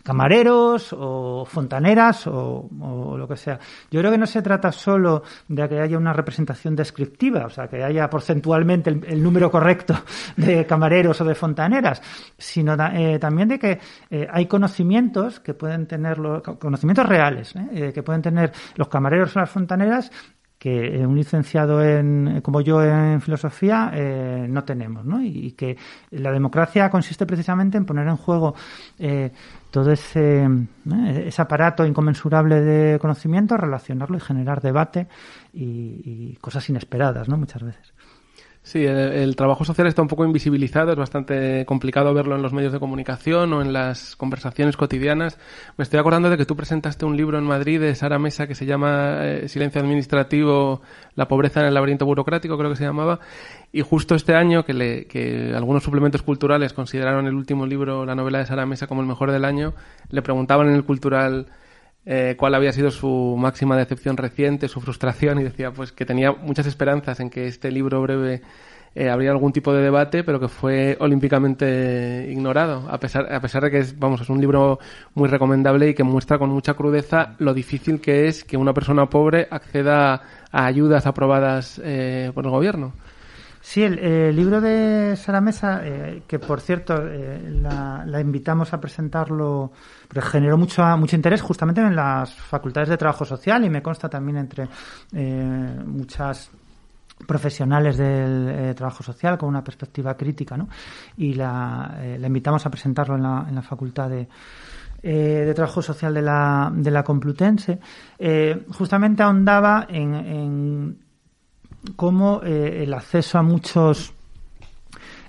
camareros o fontaneras o, lo que sea. Yo creo que no se trata solo de que haya una representación descriptiva, o sea, que haya porcentualmente el, número correcto de camareros o de fontaneras, sino eh, también de que eh, hay conocimientos que pueden tener los conocimientos reales que pueden tener los camareros o las fontaneras que eh, un licenciado en, como yo en filosofía eh, no tenemos, ¿no? Y, que la democracia consiste precisamente en poner en juego eh, todo e-, ese, aparato inconmensurable de conocimiento, relacionarlo y generar debate y, y cosas inesperadas, ¿no? Muchas veces. Sí, el, trabajo social está un poco invisibilizado, es bastante complicado verlo en los medios de comunicación o en las conversaciones cotidianas. Me estoy acordando de que tú presentaste un libro en Madrid de Sara Mesa que se llama eh, Silencio Administrativo, la pobreza en el laberinto burocrático, creo que se llamaba. Y justo este año, que, le, que algunos suplementos culturales consideraron el último libro, la novela de Sara Mesa, como el mejor del año, le preguntaban en el cultural eh, cuál había sido su máxima decepción reciente, su frustración, y decía pues que tenía muchas esperanzas en que este libro breve eh, habría algún tipo de debate, pero que fue olímpicamente ignorado, a pesar, a pesar de que es, vamos, es un libro muy recomendable y que muestra con mucha crudeza lo difícil que es que una persona pobre acceda a ayudas aprobadas eh, por el gobierno. Sí, el, libro de Sara Mesa, eh, que por cierto eh, la, invitamos a presentarlo, porque generó mucho, mucho interés justamente en las facultades de trabajo social y me consta también entre eh, muchas profesionales del trabajo social con una perspectiva crítica, ¿no? Y la, invitamos a presentarlo en la, en la Facultad de, de Trabajo Social de la, de la Complutense. justamente ahondaba en como eh, el acceso a muchos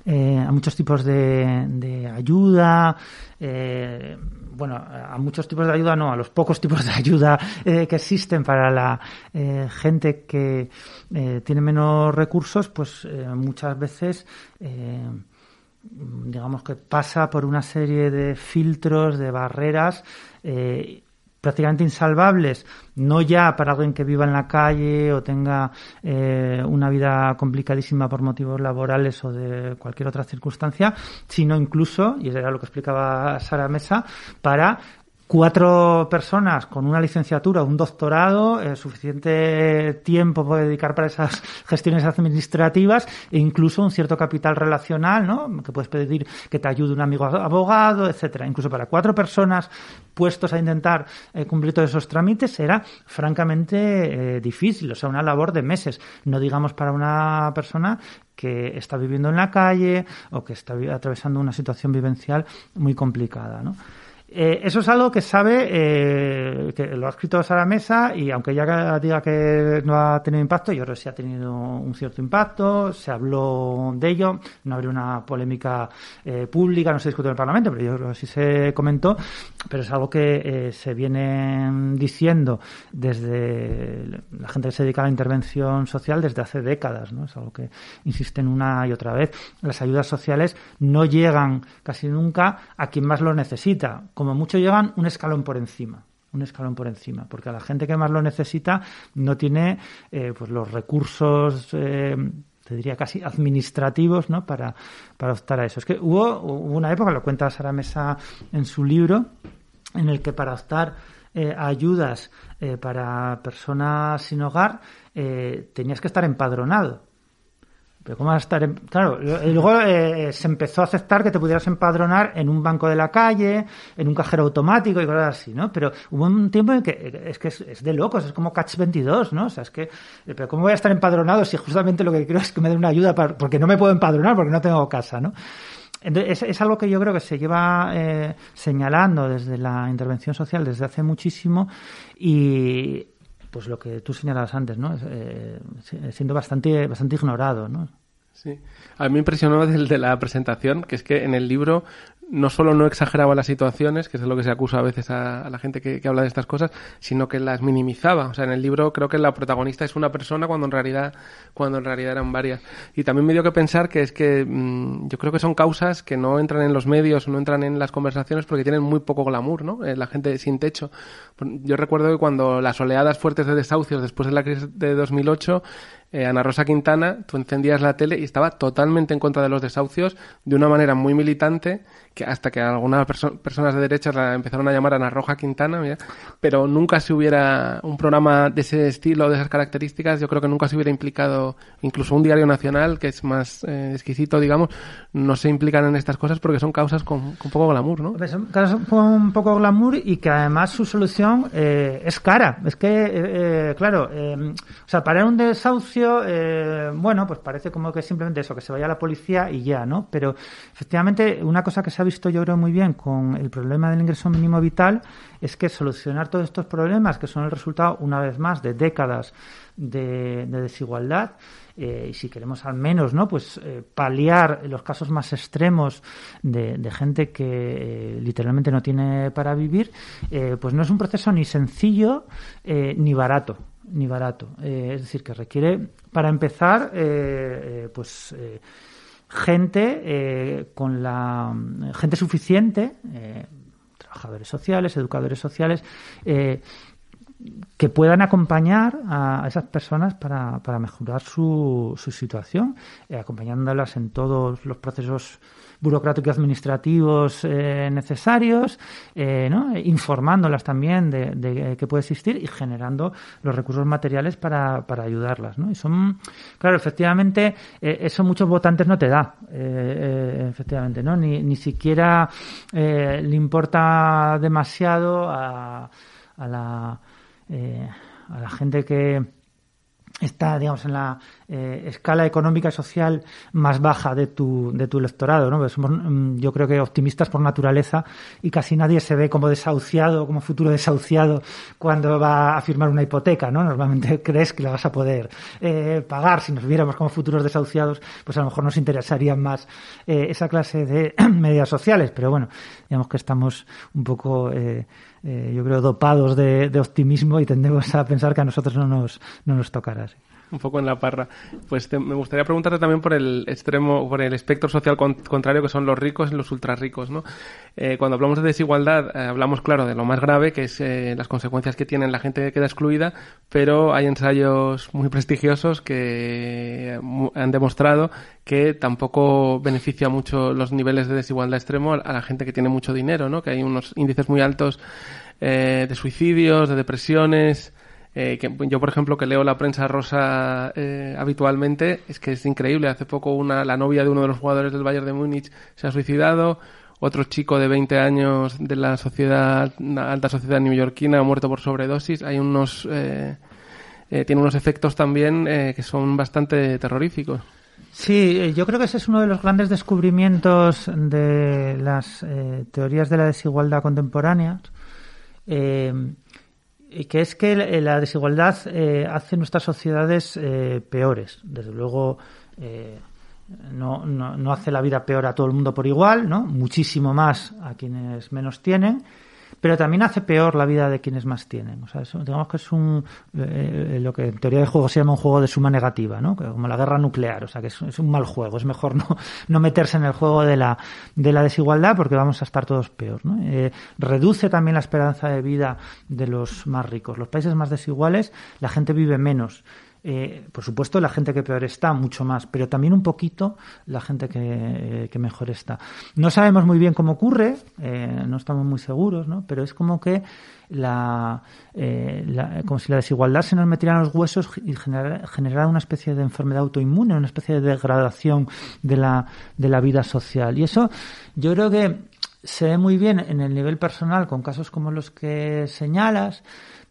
eh, a muchos tipos de, ayuda, eh, bueno, a muchos tipos de ayuda no, a los pocos tipos de ayuda que existen para la gente que tiene menos recursos, pues muchas veces digamos que pasa por una serie de filtros, de barreras prácticamente insalvables, no ya para alguien que viva en la calle o tenga eh, una vida complicadísima por motivos laborales o de cualquier otra circunstancia, sino incluso, y era lo que explicaba Sara Mesa, para cuatro personas con una licenciatura, un doctorado, eh, suficiente tiempo puede dedicar para esas gestiones administrativas e incluso un cierto capital relacional, ¿no? Que puedes pedir que te ayude un amigo abogado, etcétera. Incluso para cuatro personas puestos a intentar eh, cumplir todos esos trámites era francamente eh, difícil, o sea, una labor de meses. No digamos para una persona que está viviendo en la calle o que está atravesando una situación vivencial muy complicada, ¿no? Eh, eso es algo que sabe, eh, que lo ha escrito Sara Mesa y aunque ya diga que no ha tenido impacto, yo creo que sí ha tenido un cierto impacto, se habló de ello, no habría una polémica eh, pública, no se discutió en el Parlamento, pero yo creo que sí se comentó, pero es algo que se viene diciendo desde la gente que se dedica a la intervención social desde hace décadas, ¿no? Es algo que insisten una y otra vez. Las ayudas sociales no llegan casi nunca a quien más lo necesita, como mucho llegan un escalón por encima un escalón por encima, porque a la gente que más lo necesita no tiene eh, pues los recursos eh, te diría casi administrativos, ¿no? Para, para optar a eso. Es que hubo, una época, lo cuenta Sara Mesa en su libro, en el que para optar eh, ayudas para personas sin hogar tenías que estar empadronado. Pero ¿cómo vas a estar Claro, luego eh, eh, se empezó a aceptar que te pudieras empadronar en un banco de la calle, en un cajero automático y cosas así, ¿no? Pero hubo un tiempo en eh, que es que es, de locos, es como Catch 22, ¿no? O sea, es que, pero ¿cómo voy a estar empadronado si justamente lo que quiero es que me den una ayuda para, porque no me puedo empadronar porque no tengo casa, ¿no? Entonces, es, algo que yo creo que se lleva señalando desde la intervención social desde hace muchísimo y pues lo que tú señalabas antes, ¿no? Eh, siendo bastante, bastante ignorado, Sí. A mí me impresionó desde la presentación, que es que en el libro no solo no exageraba las situaciones, que es lo que se acusa a veces a, la gente que, habla de estas cosas, sino que las minimizaba. O sea, en el libro creo que la protagonista es una persona cuando en realidad, cuando en realidad eran varias. Y también me dio que pensar que es que mm, yo creo que son causas que no entran en los medios, no entran en las conversaciones porque tienen muy poco glamour, ¿no? Eh, la gente sin techo. Yo recuerdo que cuando las oleadas fuertes de desahucios después de la crisis de 2008, eh, Ana Rosa Quintana, tú encendías la tele y estaba totalmente en contra de los desahucios de una manera muy militante, que hasta que algunas personas de derecha la empezaron a llamar Ana Roja Quintana, pero nunca se hubiera un programa de ese estilo, de esas características, yo creo que nunca se hubiera implicado, incluso un diario nacional, que es más eh, exquisito, digamos, no se implican en estas cosas porque son causas con, un poco glamour, ¿no? son causas con poco glamour y que además su solución eh, es cara. Es que, claro, o sea, parar un desahucio eh, bueno, pues parece como que es simplemente eso, que se vaya la policía y ya, ¿no? Pero efectivamente, una cosa que se ha visto yo creo muy bien con el problema del ingreso mínimo vital es que solucionar todos estos problemas, que son el resultado, una vez más, de décadas de, desigualdad, eh, y si queremos al menos no pues eh, paliar los casos más extremos de, gente que literalmente no tiene para vivir pues no es un proceso ni sencillo ni barato ni barato. Eh, es decir, que requiere, para empezar, eh, eh, pues gente con la gente suficiente, trabajadores sociales, educadores sociales, que puedan acompañar a esas personas para, mejorar su, situación, eh, acompañándolas en todos los procesos burocráticos administrativos eh, necesarios, eh, informándolas también de, que puede existir y generando los recursos materiales para, ayudarlas. Y son, claro, efectivamente, eso muchos votantes no te da, efectivamente, ¿no? Ni, ni siquiera le importa demasiado a, a la eh, a la gente que está, digamos, en la eh, escala económica y social más baja de tu, de tu electorado, ¿no? Pues somos, mm, yo creo que optimistas por naturaleza y casi nadie se ve como desahuciado, como futuro desahuciado cuando va a firmar una hipoteca, ¿no? Normalmente crees que la vas a poder eh, pagar. Si nos viéramos como futuros desahuciados, pues a lo mejor nos interesarían más esa clase de medidas sociales, pero bueno, digamos que estamos un poco eh, yo creo, dopados de, optimismo y tendemos a pensar que a nosotros no nos, no nos tocará. un poco en la parra. Pues me gustaría preguntarte también por el extremo, por el espectro social contrario que son los ricos y los ultra ¿no? Eh, cuando hablamos de desigualdad, eh, hablamos, claro, de lo más grave, que es eh, las consecuencias que tienen la gente que queda excluida, pero hay ensayos muy prestigiosos que han demostrado que tampoco beneficia mucho los niveles de desigualdad extremo a la gente que tiene mucho dinero, ¿no? Que hay unos índices muy altos de suicidios, de depresiones, eh, que yo, por ejemplo, que leo la prensa rosa eh, habitualmente, es que es increíble. Hace poco una, la novia de uno de los jugadores del Bayern de Múnich se ha suicidado. Otro chico de 20 años de la sociedad, alta sociedad neoyorquina ha muerto por sobredosis. Hay unos, eh, tiene unos efectos también que son bastante terroríficos. Sí, yo creo que ese es uno de los grandes descubrimientos de las teorías de la desigualdad contemporánea y que es que la desigualdad eh, hace nuestras sociedades eh, peores. Desde luego, eh, no, no, hace la vida peor a todo el mundo por igual, ¿no? Muchísimo más a quienes menos tienen pero también hace peor la vida de quienes más tienen. O sea, digamos que es un, eh, eh, lo que en teoría de juego se llama un juego de suma negativa, ¿no? como la guerra nuclear, o sea, que es, un mal juego, es mejor no, meterse en el juego de la, de la desigualdad porque vamos a estar todos peor. Eh, reduce también la esperanza de vida de los más ricos. Los países más desiguales, la gente vive menos eh, por supuesto, la gente que peor está, mucho más, pero también un poquito la gente que, eh, mejor está. No sabemos muy bien cómo ocurre, eh, no estamos muy seguros, ¿no? pero es como que la, la si la desigualdad se nos metiera en los huesos y generara, una especie de enfermedad autoinmune, una especie de degradación de la, de la vida social. Y eso yo creo que se ve muy bien en el nivel personal con casos como los que señalas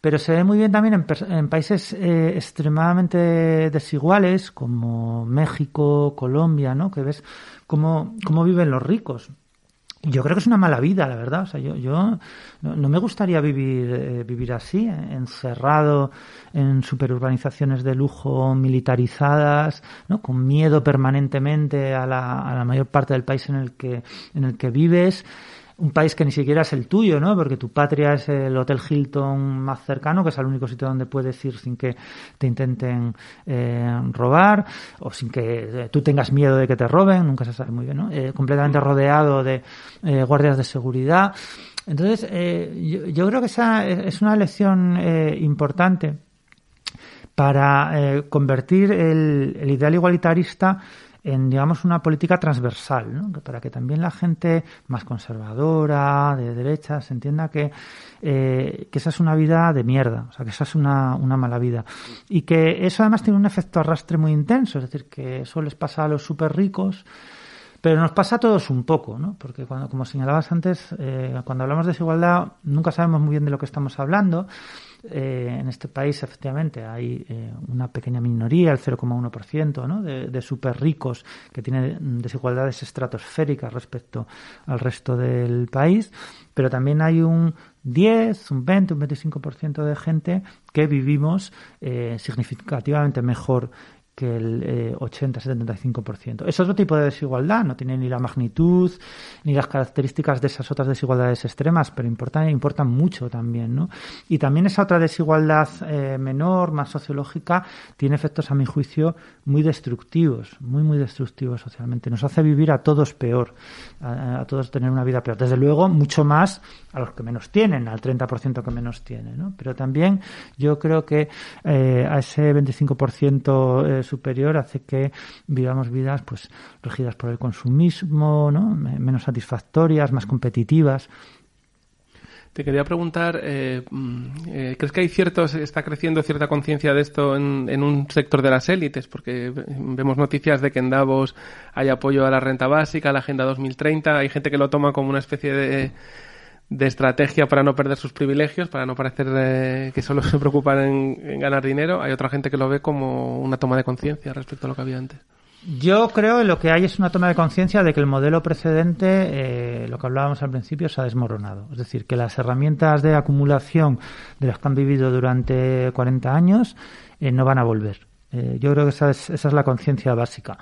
pero se ve muy bien también en, países eh, extremadamente desiguales como México, Colombia, ¿no? Que ves cómo, viven los ricos. Yo creo que es una mala vida, la verdad. O sea, yo, yo no, me gustaría vivir, eh, vivir así, eh, encerrado en superurbanizaciones de lujo militarizadas, ¿no? con miedo permanentemente a la, a la mayor parte del país en el que, en el que vives un país que ni siquiera es el tuyo, ¿no? Porque tu patria es el Hotel Hilton más cercano, que es el único sitio donde puedes ir sin que te intenten eh, robar o sin que eh, tú tengas miedo de que te roben, nunca se sabe muy bien, ¿no? Eh, completamente rodeado de guardias de seguridad. Entonces, yo, yo, creo que esa es una lección importante para convertir el ideal igualitarista en, digamos, una política transversal, para que también la gente más conservadora, de derecha se entienda que, eh, que esa es una vida de mierda, o sea, que esa es una, una mala vida. Y que eso además tiene un efecto arrastre muy intenso, es decir, que eso les pasa a los súper ricos, pero nos pasa a todos un poco, ¿no? Porque cuando, como señalabas antes, eh, cuando hablamos de desigualdad nunca sabemos muy bien de lo que estamos hablando. Eh, en este país, efectivamente, hay eh, una pequeña minoría, el 0,1%, ¿no? de, de súper ricos que tienen desigualdades estratosféricas respecto al resto del país, pero también hay un 10, un 20, un 25% de gente que vivimos significativamente mejor que el 80-75%. Eh, es otro tipo de desigualdad, no tiene ni la magnitud ni las características de esas otras desigualdades extremas, pero importan, mucho también. ¿no? Y también esa otra desigualdad eh, menor, más sociológica, tiene efectos, a mi juicio, muy destructivos, muy, muy destructivos socialmente. Nos hace vivir a todos peor, a, todos tener una vida peor. Desde luego, mucho más a los que menos tienen, al 30% que menos tienen. ¿no? Pero también yo creo que eh, a ese 25% superior hace que vivamos vidas pues regidas por el consumismo, ¿no? menos satisfactorias, más competitivas. Te quería preguntar, eh, mm, eh, ¿crees que hay ciertos, está creciendo cierta conciencia de esto en, en, un sector de las élites? Porque vemos noticias de que en Davos hay apoyo a la renta básica, a la Agenda 2030, hay gente que lo toma como una especie de de estrategia para no perder sus privilegios, para no parecer eh, que solo se preocupan en, ganar dinero. Hay otra gente que lo ve como una toma de conciencia respecto a lo que había antes. Yo creo que lo que hay es una toma de conciencia de que el modelo precedente, eh, lo que hablábamos al principio, se ha desmoronado. Es decir, que las herramientas de acumulación de las que han vivido durante 40 años eh, no van a volver. yo creo que esa es, esa es la conciencia básica.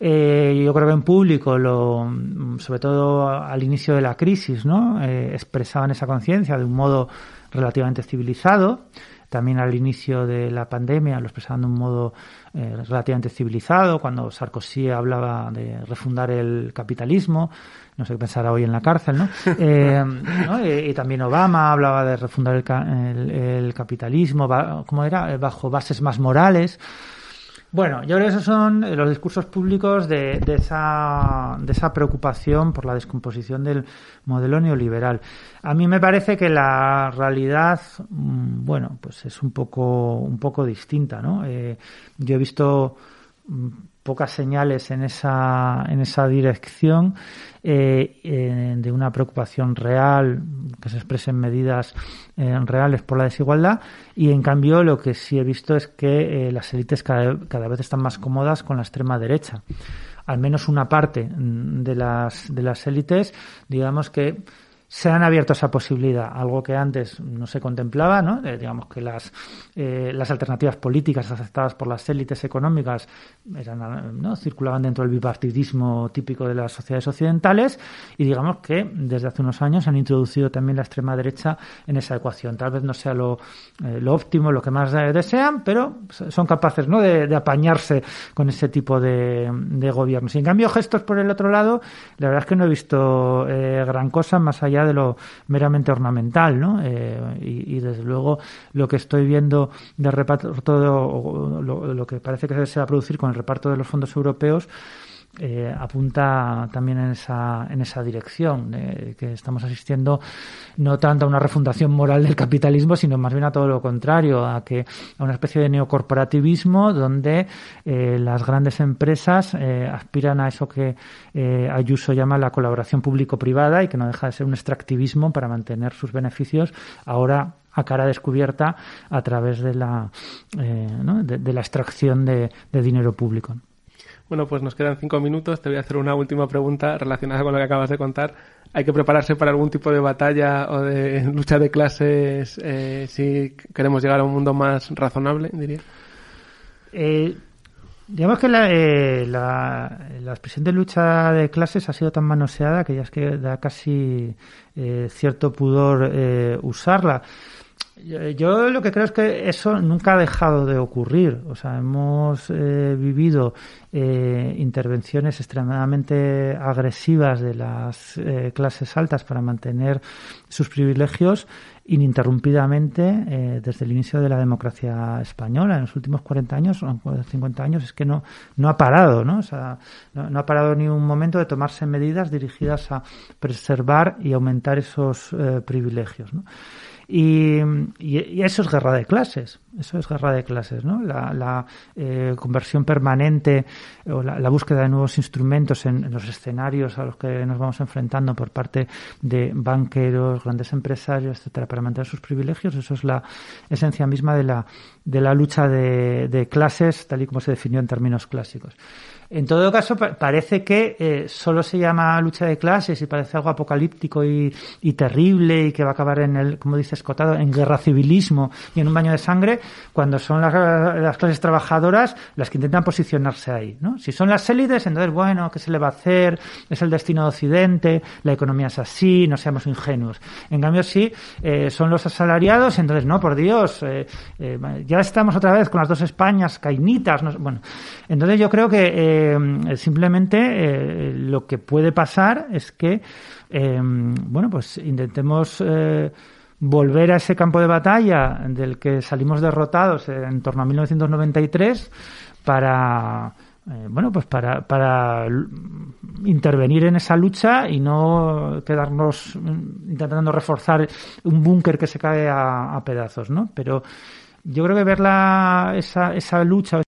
Eh, yo creo que en público, lo, mm, sobre todo al inicio de la crisis, ¿no? Eh, expresaban esa conciencia de un modo relativamente civilizado. También al inicio de la pandemia lo expresaban de un modo eh, relativamente civilizado, cuando Sarkozy hablaba de refundar el capitalismo, no sé qué pensará hoy en la cárcel, ¿no? Y, también Obama hablaba de refundar el, el capitalismo, ¿cómo era? Bajo bases más morales. Bueno, yo creo que esos son eh, los discursos públicos de, esa, de esa preocupación por la descomposición del modelo neoliberal. A mí me parece que la realidad, mm, bueno, pues es un poco, un poco distinta, ¿no? Eh, yo he visto mm, pocas señales en esa, en esa dirección. Eh, eh, de una preocupación real, que se expresen medidas eh, reales por la desigualdad. Y en cambio, lo que sí he visto es que las élites cada, cada vez están más cómodas con la extrema derecha. Al menos una parte mm, de las, de las élites, digamos que se han abierto esa posibilidad, algo que antes no se contemplaba, ¿no? Eh, digamos que las, eh, las alternativas políticas aceptadas por las élites económicas eran, ¿no? circulaban dentro del bipartidismo típico de las sociedades occidentales y digamos que desde hace unos años han introducido también la extrema derecha en esa ecuación. Tal vez no sea lo, eh, óptimo, lo que más desean, pero son capaces ¿no? de, apañarse con ese tipo de, de gobiernos. Y en cambio, gestos por el otro lado, la verdad es que no he visto gran cosa más allá de lo meramente ornamental, ¿no? Eh, y, desde luego lo que estoy viendo del reparto, todo lo, lo que parece que se va a producir con el reparto de los fondos europeos, eh, apunta también en esa, en esa dirección, eh, que estamos asistiendo no tanto a una refundación moral del capitalismo, sino más bien a todo lo contrario, a, que, a una especie de neocorporativismo donde eh, las grandes empresas aspiran a eso que Ayuso llama la colaboración público-privada y que no deja de ser un extractivismo para mantener sus beneficios ahora a cara descubierta a través de la, de, la extracción de dinero público. Bueno, pues nos quedan cinco minutos. Te voy a hacer una última pregunta relacionada con lo que acabas de contar. ¿Hay que prepararse para algún tipo de batalla o de lucha de clases eh, si queremos llegar a un mundo más razonable, diría? Eh, digamos que la, eh, la, la, expresión de lucha de clases ha sido tan manoseada que ya es que da casi eh, cierto pudor eh, usarla. Yo, lo que creo es que eso nunca ha dejado de ocurrir. O sea, hemos eh, vivido eh, intervenciones extremadamente agresivas de las eh, clases altas para mantener sus privilegios ininterrumpidamente desde el inicio de la democracia española. En los últimos 40 años, o 50 años, es que no, ha parado, ¿no? O sea, no ha parado ni un momento de tomarse medidas dirigidas a preservar y aumentar esos privilegios, ¿no? Y, eso es guerra de clases, eso es guerra de clases, ¿no? La, eh, conversión permanente o la, búsqueda de nuevos instrumentos en, los escenarios a los que nos vamos enfrentando por parte de banqueros, grandes empresarios, etcétera, para mantener sus privilegios, eso es la esencia misma de la, de la lucha de clases, tal y como se definió en términos clásicos. En todo caso, parece que eh, solo se llama lucha de clases y parece algo apocalíptico y, terrible y que va a acabar en el, como dice Escotado, en guerra civilismo y en un baño de sangre, cuando son las, clases trabajadoras las que intentan posicionarse ahí. ¿no? Si son las élites, entonces, bueno, ¿qué se le va a hacer? Es el destino de Occidente, la economía es así, no seamos ingenuos. En cambio, si eh, son los asalariados, entonces, no, por Dios, eh, eh, ya estamos otra vez con las dos Españas, cainitas. bueno, entonces yo creo que eh, simplemente eh, lo que puede pasar es que, eh, bueno, pues intentemos volver a ese campo de batalla del que salimos derrotados en torno a 1993 para bueno, pues para, para, intervenir en esa lucha y no quedarnos mm, intentando reforzar un búnker que se cae a, pedazos, ¿no? Pero yo creo que ver esa, esa lucha,